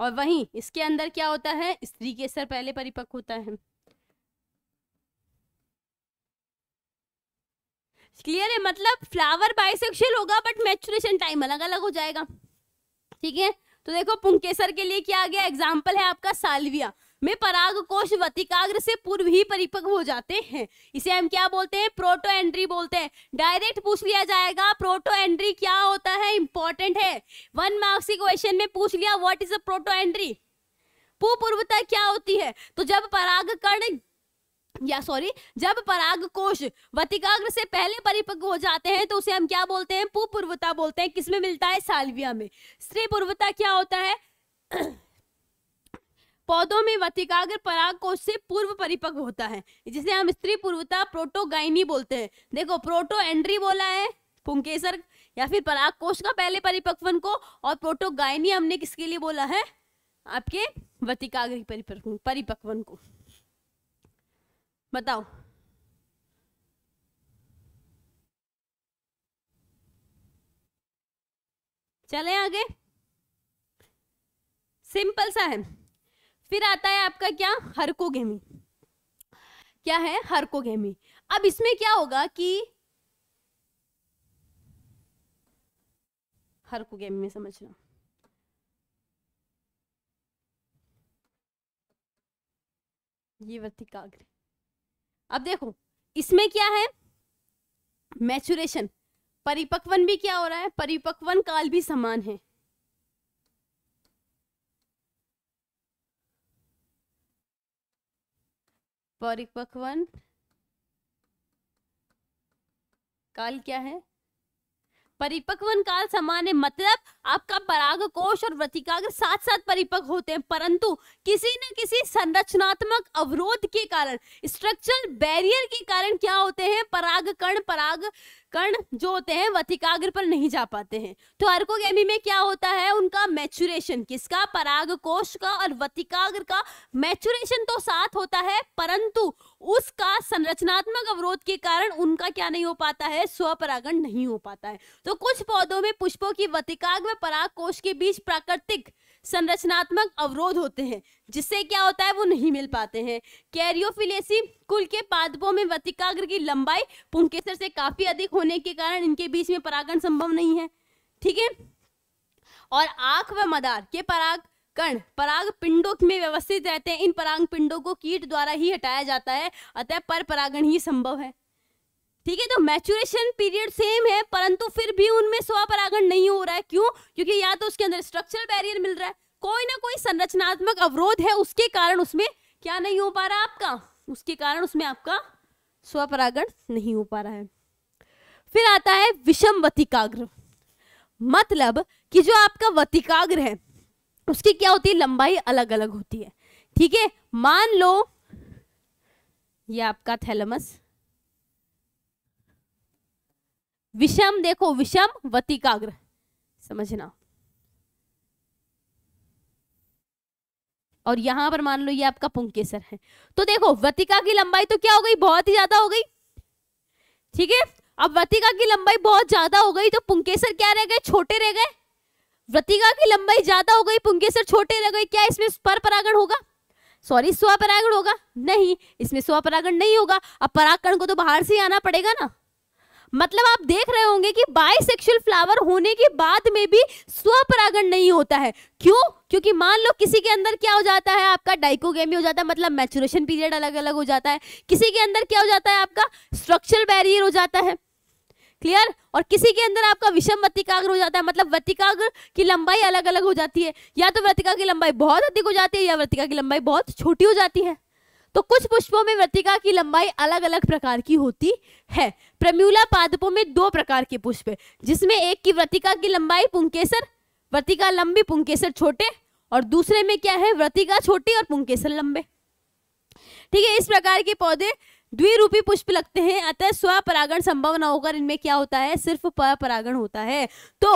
और वहीं इसके अंदर क्या होता है स्त्री केसर पहले परिपक्व होता है क्लियर है मतलब फ्लावर बाइसेक्शुअल होगा बट मैचुरेशन टाइम अलग अलग हो जाएगा ठीक है तो देखो पुंकेसर के लिए क्या आ गया एग्जाम्पल है आपका सालविया में पराग कोश वतिकाग्र से पूर्व ही परिपक्व हो जाते हैं इसे हम क्या बोलते हैं प्रोटो एंट्री बोलते हैं डायरेक्ट पूछ लिया जाएगा प्रोटो एंट्री क्या होता है इंपॉर्टेंट है वन मार्क्स क्वेश्चन में पूछ लिया what is a protandry पूर्वता क्या होती है तो जब पराग कर्ण या सॉरी जब पराग कोश वतिकाग्र से पहले परिपक्व हो जाते हैं तो उसे हम क्या बोलते हैं पूर्वता बोलते हैं किसमें मिलता है सालविया में स्त्री पूर्वता क्या होता है पौधों में वतिकाग्र पराग कोष से पूर्व परिपक्व होता है जिसे हम स्त्री पूर्वता प्रोटोगाइनी बोलते हैं देखो प्रोटो एंड्री बोला है पुंकेसर या फिर पराग कोश का पहले परिपक्वन को और प्रोटोगाइनी हमने किसके लिए बोला है आपके वतिकाग्री परिपक्वन परिपक्वन को बताओ चले आगे सिंपल सा है फिर आता है आपका क्या हरकोगेमी क्या है हरकोगेमी अब इसमें क्या होगा कि हरकोगेमी में समझ लो ये वर्तिकाग्र अब देखो इसमें क्या है मैचुरेशन परिपक्वन भी क्या हो रहा है परिपक्वन काल भी समान है परिपक्वन काल क्या है परिपक्वन काल समान है मतलब आपका पराग कोश और व्रतिकाग्र साथ साथ परिपक्व होते हैं परंतु किसी न किसी संरचनात्मक अवरोध के कारण स्ट्रक्चरल बैरियर के कारण क्या होते हैं पराग कर्ण पराग कर्ण जो होते हैं वथिकाग्र पर नहीं जा पाते हैं तो अर्कोगेमी में क्या होता है उनका मैचुरेशन किसका पराग कोश का और वथिकाग्र का मैचुरेशन तो साथ होता है परंतु उसका संरचनात्मक अवरोध के कारण उनका क्या नहीं हो पाता है स्वपरागण नहीं हो पाता है तो कुछ पौधों में पुष्पों की वतिकाग्र पराग कोश के बीच प्राकृतिक संरचनात्मक अवरोध होते हैं जिससे क्या होता है वो नहीं मिल पाते हैं कैरियोफिलेसी कुल के पादपों में वतिकाग्र की लंबाई पुंकेसर से काफी अधिक होने के कारण इनके बीच में परागण संभव नहीं है ठीक है और आंख व मदार के पराग कण पराग पिंडों में व्यवस्थित रहते हैं इन पराग पिंडों को कीट द्वारा ही हटाया जाता है अतः पर परागण ही संभव है ठीक है तो मैचुरेशन पीरियड सेम है परंतु फिर भी उनमें स्व परागण नहीं हो रहा है क्यों क्योंकि या तो उसके अंदर स्ट्रक्चरल बैरियर मिल रहा है कोई ना कोई संरचनात्मक अवरोध है उसके कारण उसमें क्या नहीं हो पा रहा आपका उसके कारण उसमें आपका स्वपरागण नहीं हो पा रहा है फिर आता है विषम वतिकाग्र मतलब कि जो आपका वतिकाग्र है उसकी क्या होती है लंबाई अलग अलग होती है ठीक है मान लो ये आपका थैलमस विषम देखो विषम वतिकाग्र समझना और यहां पर मान लो ये आपका पुंकेसर है तो देखो वतिका की लंबाई तो क्या हो गई बहुत ही ज्यादा हो गई ठीक है अब वतिका की लंबाई बहुत ज्यादा हो गई तो पुंकेसर क्या रह गए छोटे रह गए वतिका की लंबाई ज्यादा हो गई पुंकेसर छोटे रह गए क्या इसमें पर परागण होगा सॉरी स्वपरागण होगा नहीं इसमें स्वपरागण नहीं होगा अब परागकण को तो बाहर से आना पड़ेगा ना मतलब आप देख रहे होंगे कि बाइसेक्सुअल फ्लावर होने के बाद में भी स्वपरागण नहीं होता है क्यों क्योंकि मान लो किसी के अंदर क्या हो जाता है आपका डाइकोगेमी हो जाता है मतलब मैचुरेशन पीरियड अलग अलग हो जाता है किसी के अंदर क्या हो जाता है आपका स्ट्रक्चरल बैरियर हो जाता है क्लियर और किसी के अंदर आपका विषम वतिकाग्र हो जाता है मतलब वतिकाग्र की लंबाई अलग अलग हो जाती है या तो वतिका की लंबाई बहुत अधिक हो जाती है या वतिका की लंबाई बहुत छोटी हो जाती है तो कुछ पुष्पों में वृतिका की लंबाई अलग अलग प्रकार की होती है प्रम्यूला पादपों में दो प्रकार के पुष्प है जिसमें एक की व्रतिका की लंबाई पुंकेसर व्रतिका लंबी पुंकेसर छोटे और दूसरे में क्या है व्रतिका छोटी और पुंकेसर लंबे ठीक है इस प्रकार के पौधे द्विरूपी पुष्प लगते हैं अतः स्वपरागण संभव न होकर इनमें क्या होता है सिर्फ परागण होता है तो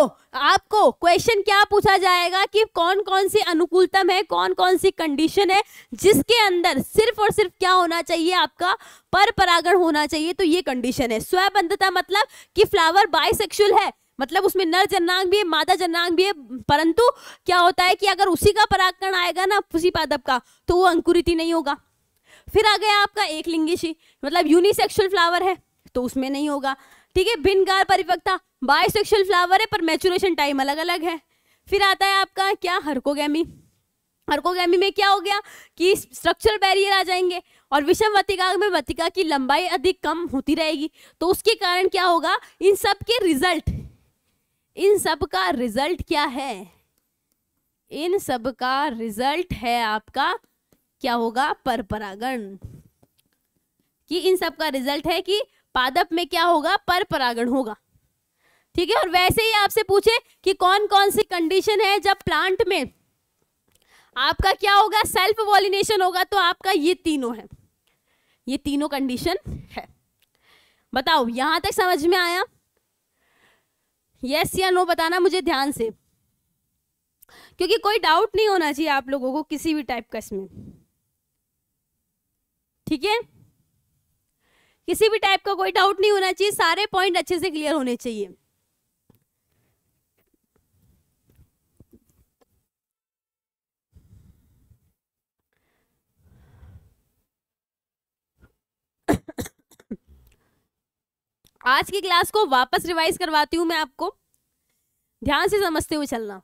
आपको क्वेश्चन क्या पूछा जाएगा कि कौन कौन सी अनुकूलतम है कौन कौन सी कंडीशन है जिसके अंदर सिर्फ और सिर्फ क्या होना चाहिए आपका पर परागण होना चाहिए तो ये कंडीशन है स्वबंधता मतलब कि फ्लावर बाइसेक्सुअल है मतलब उसमें नर जननांग भी है मादा जननांग भी है परंतु क्या होता है कि अगर उसी का परागण आएगा ना उसी पादप का तो वो अंकुरित ही नहीं होगा फिर आ गया आपका एक लिंगिशी मतलब यूनिसेक्सुअल फ्लावर है तो उसमें नहीं होगा ठीक है भिनगार परिपक्ता बायोसेक्सुअल फ्लावर है पर मैचुरेशन टाइम अलग अलग है फिर आता है आपका क्या हरकोगैमी हरकोगैमी में क्या हो गया कि स्ट्रक्चरल बैरियर आ जाएंगे और विषम वतिका में वतिका की लंबाई अधिक कम होती रहेगी तो उसके कारण क्या होगा इन सब के रिजल्ट इन सब का रिजल्ट क्या है इन सब का रिजल्ट है आपका क्या होगा परपरागण कि इन सब का रिजल्ट है कि पादप में क्या होगा परपरागण होगा ठीक है और वैसे ही आपसे पूछे कि कौन कौन सी कंडीशन है जब प्लांट में आपका क्या होगा सेल्फ वॉलिनेशन होगा तो आपका ये तीनों है ये तीनों कंडीशन है बताओ यहां तक समझ में आया यस या नो बताना मुझे ध्यान से क्योंकि कोई डाउट नहीं होना चाहिए आप लोगों को किसी भी टाइप का इसमें ठीक है किसी भी टाइप का कोई डाउट नहीं होना चाहिए सारे पॉइंट अच्छे से क्लियर होने चाहिए आज की क्लास को वापस रिवाइज करवाती हूं मैं आपको ध्यान से समझते हुए चलना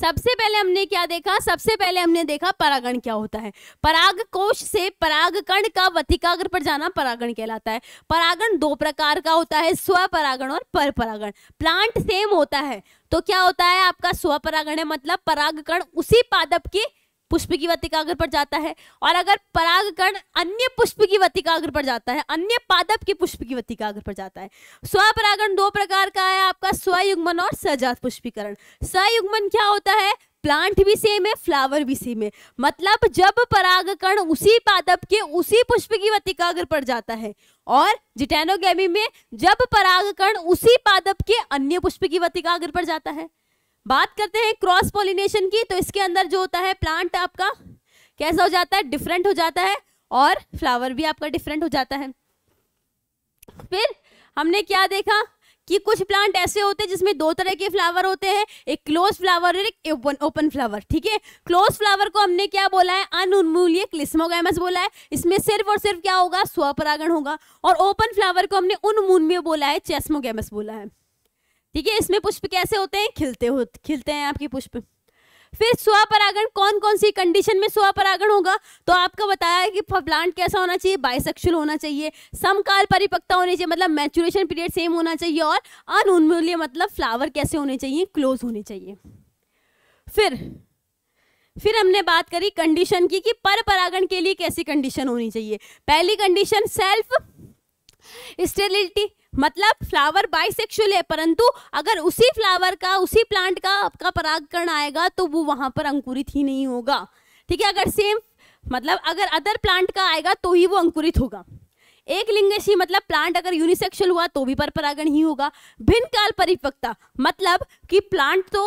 सबसे पहले हमने क्या देखा सबसे पहले हमने देखा परागण क्या होता है पराग कोश से परागकण का वतिकाग्र पर जाना परागण कहलाता है परागण दो प्रकार का होता है स्व परागण और परपरागण प्लांट सेम होता है तो क्या होता है आपका स्व परागण है मतलब परागकण उसी पादप के पुष्प की वतिकाग्र पर जाता है और अगर परागकण अन्य पुष्प की वतिकाग्र पर जाता है अन्य पादप के पुष्प की वतिकाग्र पर जाता है स्वपरागण दो प्रकार का है आपका स्वयुग्मन और सजात पुष्पीकरण स्वयुग्मन क्या होता है प्लांट भी सेम है फ्लावर भी सेम है मतलब जब परागकण उसी पादप के उसी पुष्प की वतिकाग्र पर जाता है और जिटेनोगेमी में जब परागकण उसी पादप के अन्य पुष्प की वतिकाग्र पर जाता है बात करते हैं क्रॉस पोलिनेशन की तो इसके अंदर जो होता है प्लांट आपका कैसा हो जाता है डिफरेंट हो जाता है और फ्लावर भी आपका डिफरेंट हो जाता है फिर हमने क्या देखा कि कुछ प्लांट ऐसे होते हैं जिसमें दो तरह के फ्लावर होते हैं एक क्लोज फ्लावर और एक ओपन ओपन फ्लावर ठीक है क्लोज फ्लावर को हमने क्या बोला है अनुन्मूल्य क्लिस्मोगैमस बोला है इसमें सिर्फ और सिर्फ क्या होगा स्वपरागण होगा और ओपन फ्लावर को हमने उन्मूल्य बोला है चेस्मोगैमस बोला है ठीक है इसमें पुष्प कैसे होते हैं खिलते हो खिलते हैं आपके पुष्प फिर स्वपरागण कौन कौन सी कंडीशन में स्वपरागण होगा तो आपका बताया कि प्लांट कैसा होना चाहिए बाइसेक्सुअल होना चाहिए समकाल परिपक्ता होनी चाहिए मतलब मैचुरेशन पीरियड सेम होना चाहिए और अनुन्मूल्य मतलब फ्लावर कैसे होने चाहिए क्लोज होने चाहिए फिर फिर हमने बात करी कंडीशन की कि पर परागण के लिए कैसी कंडीशन होनी चाहिए पहली कंडीशन सेल्फ स्टेरिलिटी मतलब फ्लावर बाइसेक्सुअल है परंतु अगर उसी फ्लावर का उसी प्लांट का आपका परागकरण आएगा तो वो वहां पर अंकुरित ही नहीं होगा ठीक है अगर सेम मतलब अगर अदर प्लांट का आएगा तो ही वो अंकुरित होगा एक लिंगेशी मतलब प्लांट अगर यूनिसेक्शुअल हुआ तो भी पर परागण ही होगा भिन्न काल परिपक्ता मतलब कि प्लांट तो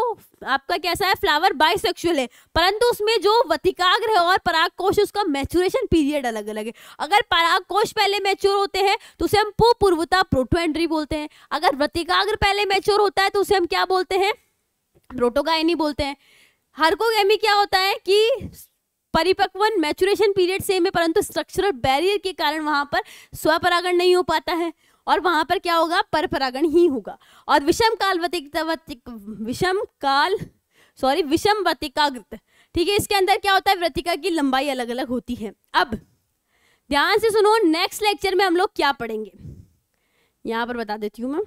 आपका कैसा है फ्लावर बाइसेक्सुअल है परंतु उसमें जो वतिकाग्र है और पराग कोश उसका मैचुरेशन पीरियड अलग अलग है अगर पराग कोश पहले मैच्योर होते हैं तो उसे हम पूर्वता प्रोटोएंड्री बोलते हैं अगर वतिकाग्र पहले मैच्योर होता है तो उसे हम क्या बोलते हैं प्रोटोगाइनी बोलते हैं हरकोगेमी क्या होता है कि परिपक्वन मैचुरेशन पीरियड सेम है परंतु स्ट्रक्चरल बैरियर के कारण वहाँ पर स्वपरागण नहीं हो पाता है और वहाँ पर क्या होगा परपरागण ही होगा और विषम काल विषम काल सॉरी विषम वतिकाग्रत ठीक है इसके अंदर क्या होता है व्रतिका की लंबाई अलग अलग होती है अब ध्यान से सुनो नेक्स्ट लेक्चर में हम लोग क्या पढ़ेंगे यहाँ पर बता देती हूँ मैं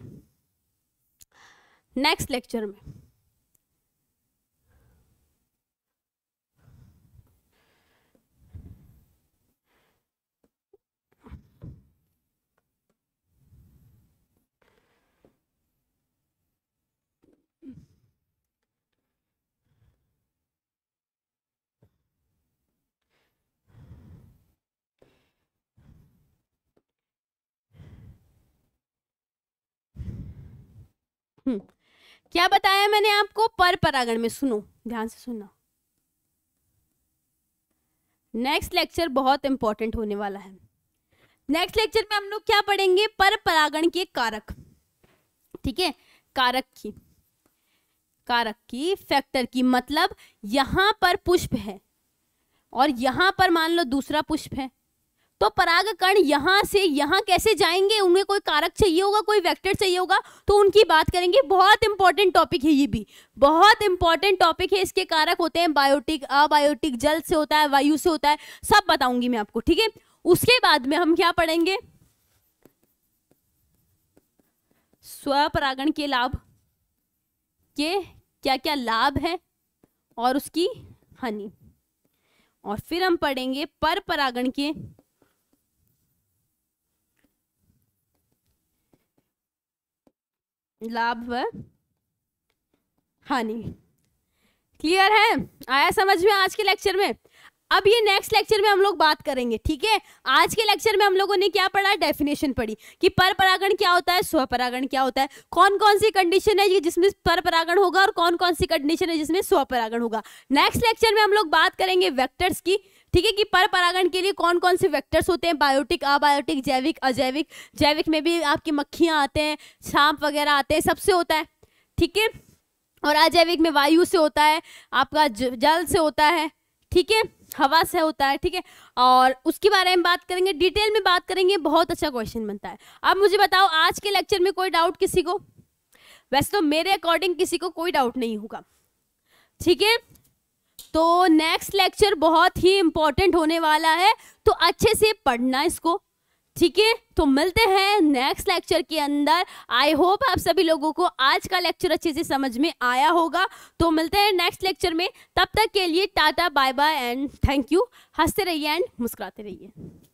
नेक्स्ट लेक्चर में हम्म। क्या बताया मैंने आपको पर परागण में सुनो ध्यान से सुनना नेक्स्ट लेक्चर बहुत इंपॉर्टेंट होने वाला है नेक्स्ट लेक्चर में हम लोग क्या पढ़ेंगे पर परागण के कारक ठीक है कारक की कारक की फैक्टर की मतलब यहां पर पुष्प है और यहां पर मान लो दूसरा पुष्प है तो परागकण यहाँ से यहाँ कैसे जाएंगे उन्हें कोई कारक चाहिए होगा कोई वेक्टर चाहिए होगा तो उनकी बात करेंगे बहुत इंपॉर्टेंट टॉपिक है ये भी बहुत इंपॉर्टेंट टॉपिक है इसके कारक होते हैं बायोटिक अबायोटिक जल से होता है वायु से होता है सब बताऊंगी मैं आपको ठीक है उसके बाद में हम क्या पढ़ेंगे स्वपरागण के लाभ के क्या क्या लाभ है और उसकी हानि और फिर हम पढ़ेंगे पर परागण के लाभ व हानि क्लियर है आया समझ में आज के लेक्चर में अब ये नेक्स्ट लेक्चर में हम लोग बात करेंगे ठीक है आज के लेक्चर में हम लोगों ने क्या पढ़ा डेफिनेशन पढ़ी कि पर परागण क्या होता है स्वपरागण क्या होता है कौन कौन सी कंडीशन है जिसमें पर परागण होगा और कौन कौन सी कंडीशन है जिसमें स्वपरागण होगा नेक्स्ट लेक्चर में हम लोग बात करेंगे वेक्टर्स की ठीक है कि पर परागण के लिए कौन कौन से वेक्टर्स होते हैं बायोटिक अबायोटिक जैविक अजैविक जैविक में भी आपकी मक्खियाँ आते हैं सांप वगैरह आते हैं सबसे होता है ठीक है और अजैविक में वायु से होता है आपका जल से होता है ठीक है हवा से होता है ठीक है और उसके बारे में बात करेंगे डिटेल में बात करेंगे बहुत अच्छा क्वेश्चन बनता है अब मुझे बताओ आज के लेक्चर में कोई डाउट किसी को वैसे तो मेरे अकॉर्डिंग किसी को कोई डाउट नहीं होगा ठीक है तो नेक्स्ट लेक्चर बहुत ही इंपॉर्टेंट होने वाला है तो अच्छे से पढ़ना इसको ठीक है तो मिलते हैं नेक्स्ट लेक्चर के अंदर आई होप आप सभी लोगों को आज का लेक्चर अच्छे से समझ में आया होगा तो मिलते हैं नेक्स्ट लेक्चर में तब तक के लिए tata bye bye and thank you हंसते रहिए एंड मुस्कुराते रहिए